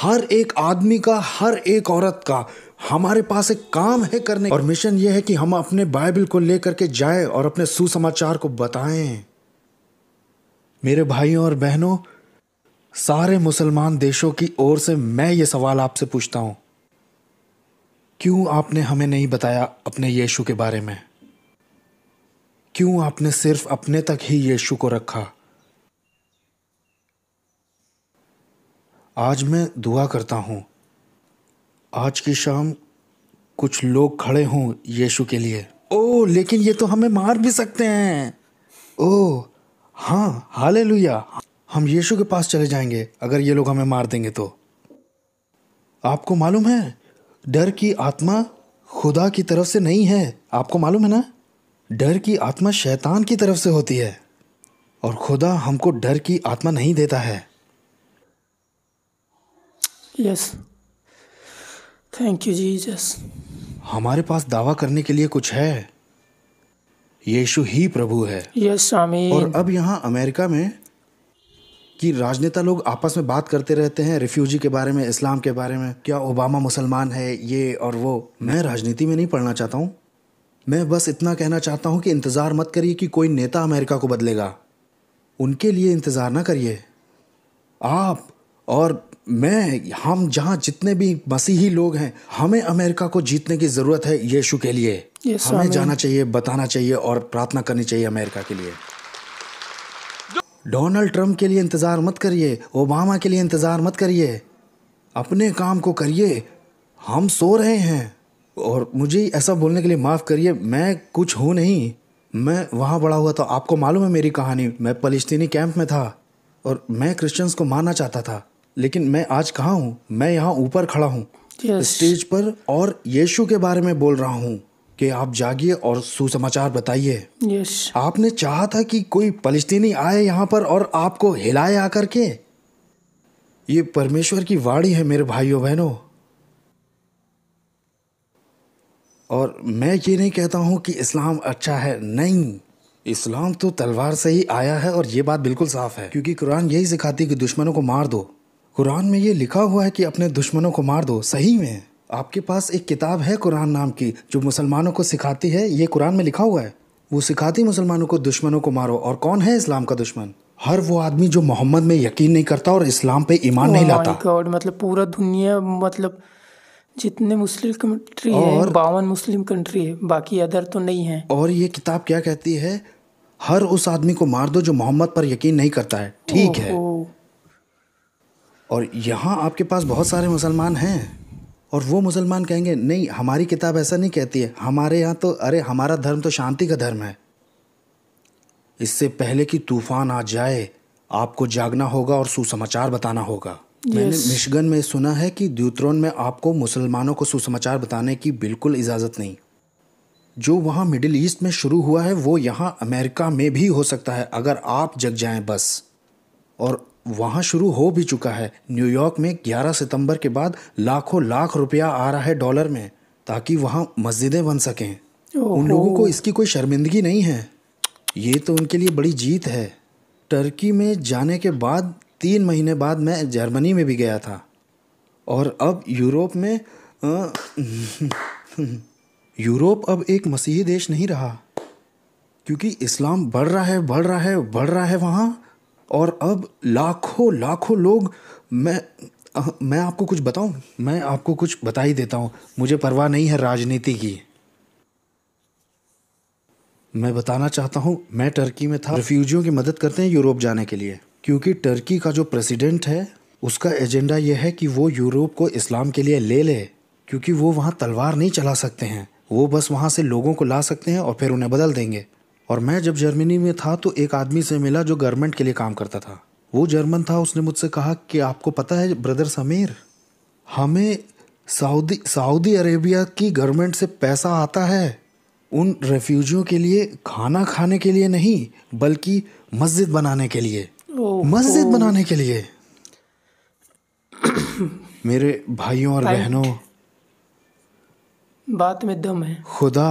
हर एक आदमी का हर एक औरत का हमारे पास एक काम है करने और मिशन यह है कि हम अपने बाइबल को लेकर के जाए और अपने सुसमाचार को बताएं मेरे भाइयों और बहनों सारे मुसलमान देशों की ओर से मैं ये सवाल आपसे पूछता हूं क्यों आपने हमें नहीं बताया अपने यीशु के बारे में क्यों आपने सिर्फ अपने तक ही यीशु को रखा आज मैं दुआ करता हूं आज की शाम कुछ लोग खड़े हों यीशु के लिए ओ लेकिन ये तो हमें मार भी सकते हैं ओ हाँ हाले हम यीशु के पास चले जाएंगे अगर ये लोग हमें मार देंगे तो आपको मालूम है डर की आत्मा खुदा की तरफ से नहीं है आपको मालूम है ना डर की आत्मा शैतान की तरफ से होती है और खुदा हमको डर की आत्मा नहीं देता है yes yes. Thank you Jesus हमारे पास दावा करने के लिए कुछ है यीशु ही प्रभु है यस स्वामी और अब यहाँ अमेरिका में कि राजनेता लोग आपस में बात करते रहते हैं रिफ्यूजी के बारे में इस्लाम के बारे में क्या ओबामा मुसलमान है ये और वो मैं राजनीति में नहीं पढ़ना चाहता हूँ मैं बस इतना कहना चाहता हूँ कि इंतज़ार मत करिए कि कोई नेता अमेरिका को बदलेगा उनके लिए इंतज़ार ना करिए आप और मैं हम जहाँ जितने भी मसीही लोग हैं हमें अमेरिका को जीतने की ज़रूरत है यीशु के लिए yes, हमें जाना चाहिए बताना चाहिए और प्रार्थना करनी चाहिए अमेरिका के लिए डोनाल्ड ट्रंप के लिए इंतज़ार मत करिए ओबामा के लिए इंतज़ार मत करिए अपने काम को करिए हम सो रहे हैं और मुझे ऐसा बोलने के लिए माफ़ करिए मैं कुछ हूँ नहीं मैं वहाँ बड़ा हुआ था आपको मालूम है मेरी कहानी मैं फलिस्तीनी कैंप में था और मैं क्रिश्चियंस को मारना चाहता था लेकिन मैं आज कहाँ हूँ मैं यहाँ ऊपर खड़ा हूँ yes. स्टेज पर और यीशु के बारे में बोल रहा हूँ कि आप जागिए और सुसमाचार बताइए yes. आपने चाहा था कि कोई फलिस्तीनी आए यहाँ पर और आपको हिलाए आकर के ये परमेश्वर की वाणी है मेरे भाइयों बहनों और मैं ये नहीं कहता हूँ कि इस्लाम अच्छा है नहीं इस्लाम तो तलवार से ही आया है और ये बात बिल्कुल साफ है क्योंकि कुरान यही सिखाती है कि दुश्मनों को मार दो कुरान में ये लिखा हुआ है कि अपने दुश्मनों को मार दो सही में आपके पास एक किताब है कुरान नाम की जो मुसलमानों को सिखाती है ये कुरान में लिखा हुआ है वो सिखाती मुसलमानों को दुश्मनों को मारो और कौन है इस्लाम का दुश्मन हर वो आदमी जो मोहम्मद में यकीन नहीं करता और इस्लाम पे ईमान नहीं लाता गॉड oh मतलब पूरा दुनिया मतलब जितने मुस्लिम कंट्री और, है बावन मुस्लिम कंट्री है बाकी अदर तो नहीं है और ये किताब क्या कहती है हर उस आदमी को मार दो जो मोहम्मद पर यकीन नहीं करता है ठीक oh, है oh, और यहाँ आपके पास बहुत सारे मुसलमान हैं और वो मुसलमान कहेंगे नहीं हमारी किताब ऐसा नहीं कहती है हमारे यहाँ तो अरे हमारा धर्म तो शांति का धर्म है इससे पहले कि तूफान आ जाए आपको जागना होगा और सुसमाचार बताना होगा yes. मैंने मिशगन में सुना है कि द्यूत्रोन में आपको मुसलमानों को सुसमाचार बताने की बिल्कुल इजाज़त नहीं जो वहाँ मिडिल ईस्ट में शुरू हुआ है वो यहाँ अमेरिका में भी हो सकता है अगर आप जग जाएं बस और वहाँ शुरू हो भी चुका है न्यूयॉर्क में 11 सितंबर के बाद लाखों लाख रुपया आ रहा है डॉलर में ताकि वहाँ मस्जिदें बन सकें उन लोगों को इसकी कोई शर्मिंदगी नहीं है ये तो उनके लिए बड़ी जीत है टर्की में जाने के बाद तीन महीने बाद मैं जर्मनी में भी गया था और अब यूरोप में आ, (laughs) यूरोप अब एक मसीही देश नहीं रहा क्योंकि इस्लाम बढ़ रहा है बढ़ रहा है बढ़ रहा है वहाँ और अब लाखों लाखों लोग मैं मैं आपको कुछ बताऊं मैं आपको कुछ बता ही देता हूं मुझे परवाह नहीं है राजनीति की मैं बताना चाहता हूं मैं टर्की में था रिफ्यूजियों की मदद करते हैं यूरोप जाने के लिए क्योंकि टर्की का जो प्रेसिडेंट है उसका एजेंडा यह है कि वो यूरोप को इस्लाम के लिए ले ले क्योंकि वो वहाँ तलवार नहीं चला सकते हैं वो बस वहाँ से लोगों को ला सकते हैं और फिर उन्हें बदल देंगे और मैं जब जर्मनी में था तो एक आदमी से मिला जो गवर्नमेंट के लिए काम करता था वो जर्मन था उसने मुझसे कहा कि आपको पता है ब्रदर समीर हमें सऊदी सऊदी अरेबिया की गवर्नमेंट से पैसा आता है उन रेफ्यूजियों के लिए खाना खाने के लिए नहीं बल्कि मस्जिद बनाने के लिए मस्जिद बनाने के लिए मेरे भाइयों और बहनों बात में दम है खुदा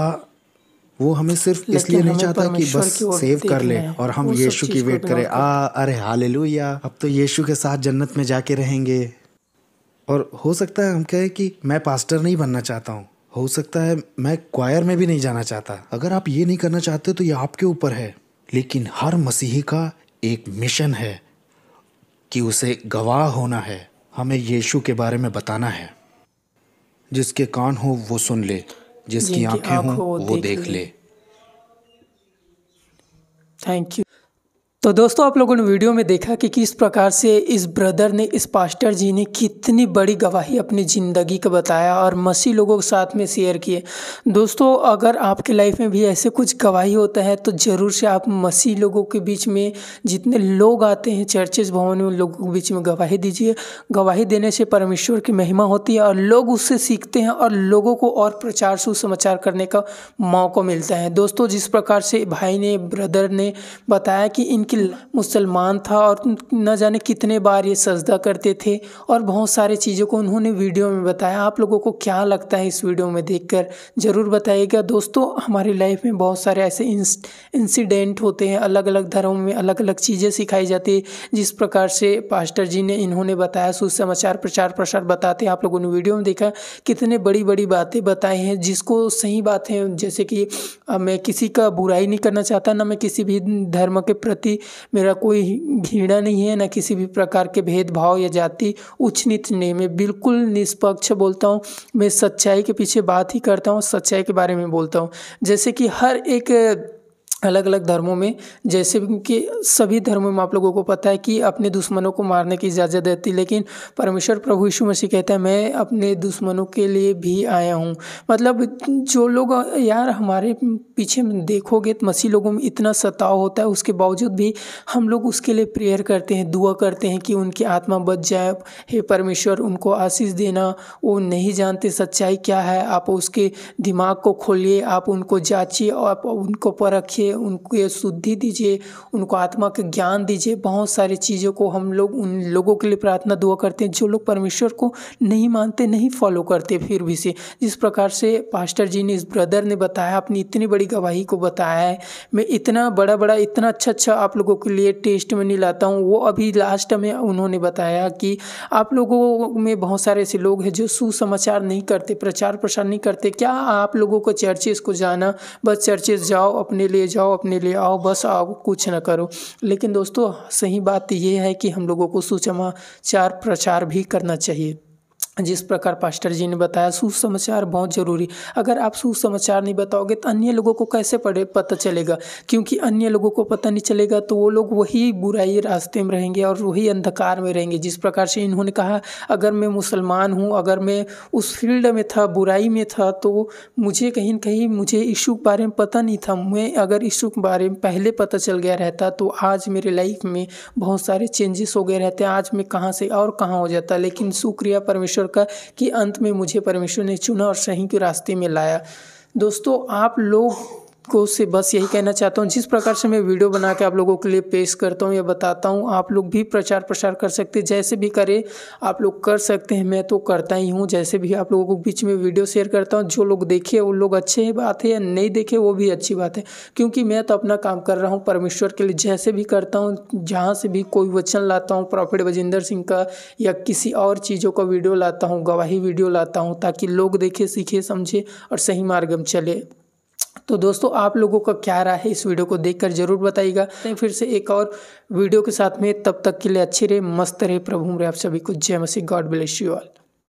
वो हमें सिर्फ इसलिए नहीं चाहता कि बस सेव कर ले और हम यीशु की वेट करें आ अरे हालेलुया अब तो यीशु के साथ जन्नत में जाके रहेंगे और हो सकता है हम कहें कि मैं पास्टर नहीं बनना चाहता हूँ हो सकता है मैं क्वायर में भी नहीं जाना चाहता अगर आप ये नहीं करना चाहते तो ये आपके ऊपर है लेकिन हर मसीही का एक मिशन है कि उसे गवाह होना है हमें यीशु के बारे में बताना है जिसके कान हो वो सुन ले जिसकी आंखें हों वो देख ले थैंक यू तो दोस्तों आप लोगों ने वीडियो में देखा कि किस प्रकार से इस ब्रदर ने इस पास्टर जी ने कितनी बड़ी गवाही अपनी ज़िंदगी का बताया और मसीह लोगों के साथ में शेयर किए दोस्तों अगर आपके लाइफ में भी ऐसे कुछ गवाही होता है तो ज़रूर से आप मसी लोगों के बीच में जितने लोग आते हैं चर्चेज भवन में लोगों के बीच में गवाही दीजिए गवाही देने से परमेश्वर की महिमा होती है और लोग उससे सीखते हैं और लोगों को और प्रचार सुसमाचार करने का मौका मिलता है दोस्तों जिस प्रकार से भाई ने ब्रदर ने बताया कि इनके कि मुसलमान था और न जाने कितने बार ये सजदा करते थे और बहुत सारे चीज़ों को उन्होंने वीडियो में बताया आप लोगों को क्या लगता है इस वीडियो में देखकर ज़रूर बताइएगा दोस्तों हमारी लाइफ में बहुत सारे ऐसे इंसिडेंट होते हैं अलग अलग धर्म में अलग अलग चीज़ें सिखाई जाती है जिस प्रकार से पास्टर जी ने इन्होंने बताया सुसमाचार प्रचार प्रसार बताते हैं आप लोगों ने वीडियो में देखा कितने बड़ी बड़ी बातें बताई हैं जिसको सही बातें जैसे कि मैं किसी का बुराई नहीं करना चाहता ना मैं किसी भी धर्म के प्रति मेरा कोई घृणा नहीं है ना किसी भी प्रकार के भेदभाव या जाति उच्च नीच नहीं मैं बिल्कुल निष्पक्ष बोलता हूँ मैं सच्चाई के पीछे बात ही करता हूँ सच्चाई के बारे में बोलता हूँ जैसे कि हर एक अलग अलग धर्मों में जैसे कि सभी धर्मों में आप लोगों को पता है कि अपने दुश्मनों को मारने की इजाज़त देती है लेकिन परमेश्वर प्रभु यीशु मसीह कहता है मैं अपने दुश्मनों के लिए भी आया हूँ मतलब जो लोग यार हमारे पीछे देखोगे तो मसीह लोगों में इतना सताव होता है उसके बावजूद भी हम लोग उसके लिए प्रेयर करते हैं दुआ करते हैं कि उनकी आत्मा बच जाए हे परमेश्वर उनको आशीष देना वो नहीं जानते सच्चाई क्या है आप उसके दिमाग को खोलिए आप उनको जाँचिए आप उनको परखिए उनको ये शुद्धि दीजिए उनको आत्मा का ज्ञान दीजिए बहुत सारी चीज़ों को हम लोग उन लोगों के लिए प्रार्थना दुआ करते हैं जो लोग परमेश्वर को नहीं मानते नहीं फॉलो करते फिर भी से जिस प्रकार से पास्टर जी ने इस ब्रदर ने बताया अपनी इतनी बड़ी गवाही को बताया है मैं इतना बड़ा बड़ा इतना अच्छा अच्छा आप लोगों के लिए टेस्ट में नहीं लाता हूँ वो अभी लास्ट में उन्होंने बताया कि आप लोगों में बहुत सारे ऐसे लोग हैं जो सुसमाचार नहीं करते प्रचार प्रसार नहीं करते क्या आप लोगों को चर्चेस को जाना बस चर्चेस जाओ अपने लिए जाओ जाओ अपने लिए आओ बस आओ कुछ ना करो लेकिन दोस्तों सही बात यह है कि हम लोगों को सुचमाचार प्रचार भी करना चाहिए जिस प्रकार पास्टर जी ने बताया सुसमाचार समाचार बहुत ज़रूरी अगर आप शुभ समाचार नहीं बताओगे तो अन्य लोगों को कैसे पड़े पता चलेगा क्योंकि अन्य लोगों को पता नहीं चलेगा तो वो लोग वही बुराई रास्ते में रहेंगे और वही अंधकार में रहेंगे जिस प्रकार से इन्होंने कहा अगर मैं मुसलमान हूँ अगर मैं उस फील्ड में था बुराई में था तो मुझे कहीं ना कहीं मुझे इशू के बारे में पता नहीं था मैं अगर इशू के बारे में पहले पता चल गया रहता तो आज मेरे लाइफ में बहुत सारे चेंजेस हो गए रहते आज मैं कहाँ से और कहाँ हो जाता लेकिन शुक्रिया परमेश्वर परमेश्वर का कि अंत में मुझे परमेश्वर ने चुना और सही के रास्ते में लाया दोस्तों आप लोग को से बस यही कहना चाहता हूँ जिस प्रकार से मैं वीडियो बना के आप लोगों के लिए पेश करता हूँ या बताता हूँ आप लोग भी प्रचार प्रसार कर सकते हैं जैसे भी करें आप लोग कर सकते हैं मैं तो करता ही हूँ जैसे भी आप लोगों को बीच में वीडियो शेयर करता हूँ जो लोग देखे वो लोग अच्छे बात है या नहीं देखे वो भी अच्छी बात है क्योंकि मैं तो अपना काम कर रहा हूँ परमेश्वर के लिए जैसे भी करता हूँ जहाँ से भी कोई वचन लाता हूँ प्रॉफिट बजिंदर सिंह का या किसी और चीज़ों का वीडियो लाता हूँ गवाही वीडियो लाता हूँ ताकि लोग देखे सीखे समझे और सही मार्ग में चले तो दोस्तों आप लोगों का क्या राय है इस वीडियो को देखकर जरूर बताइएगा तो फिर से एक और वीडियो के साथ में तब तक के लिए अच्छे रहे मस्त रहे प्रभु रहे आप सभी को जय मसीह गॉड ब्लेस यू ऑल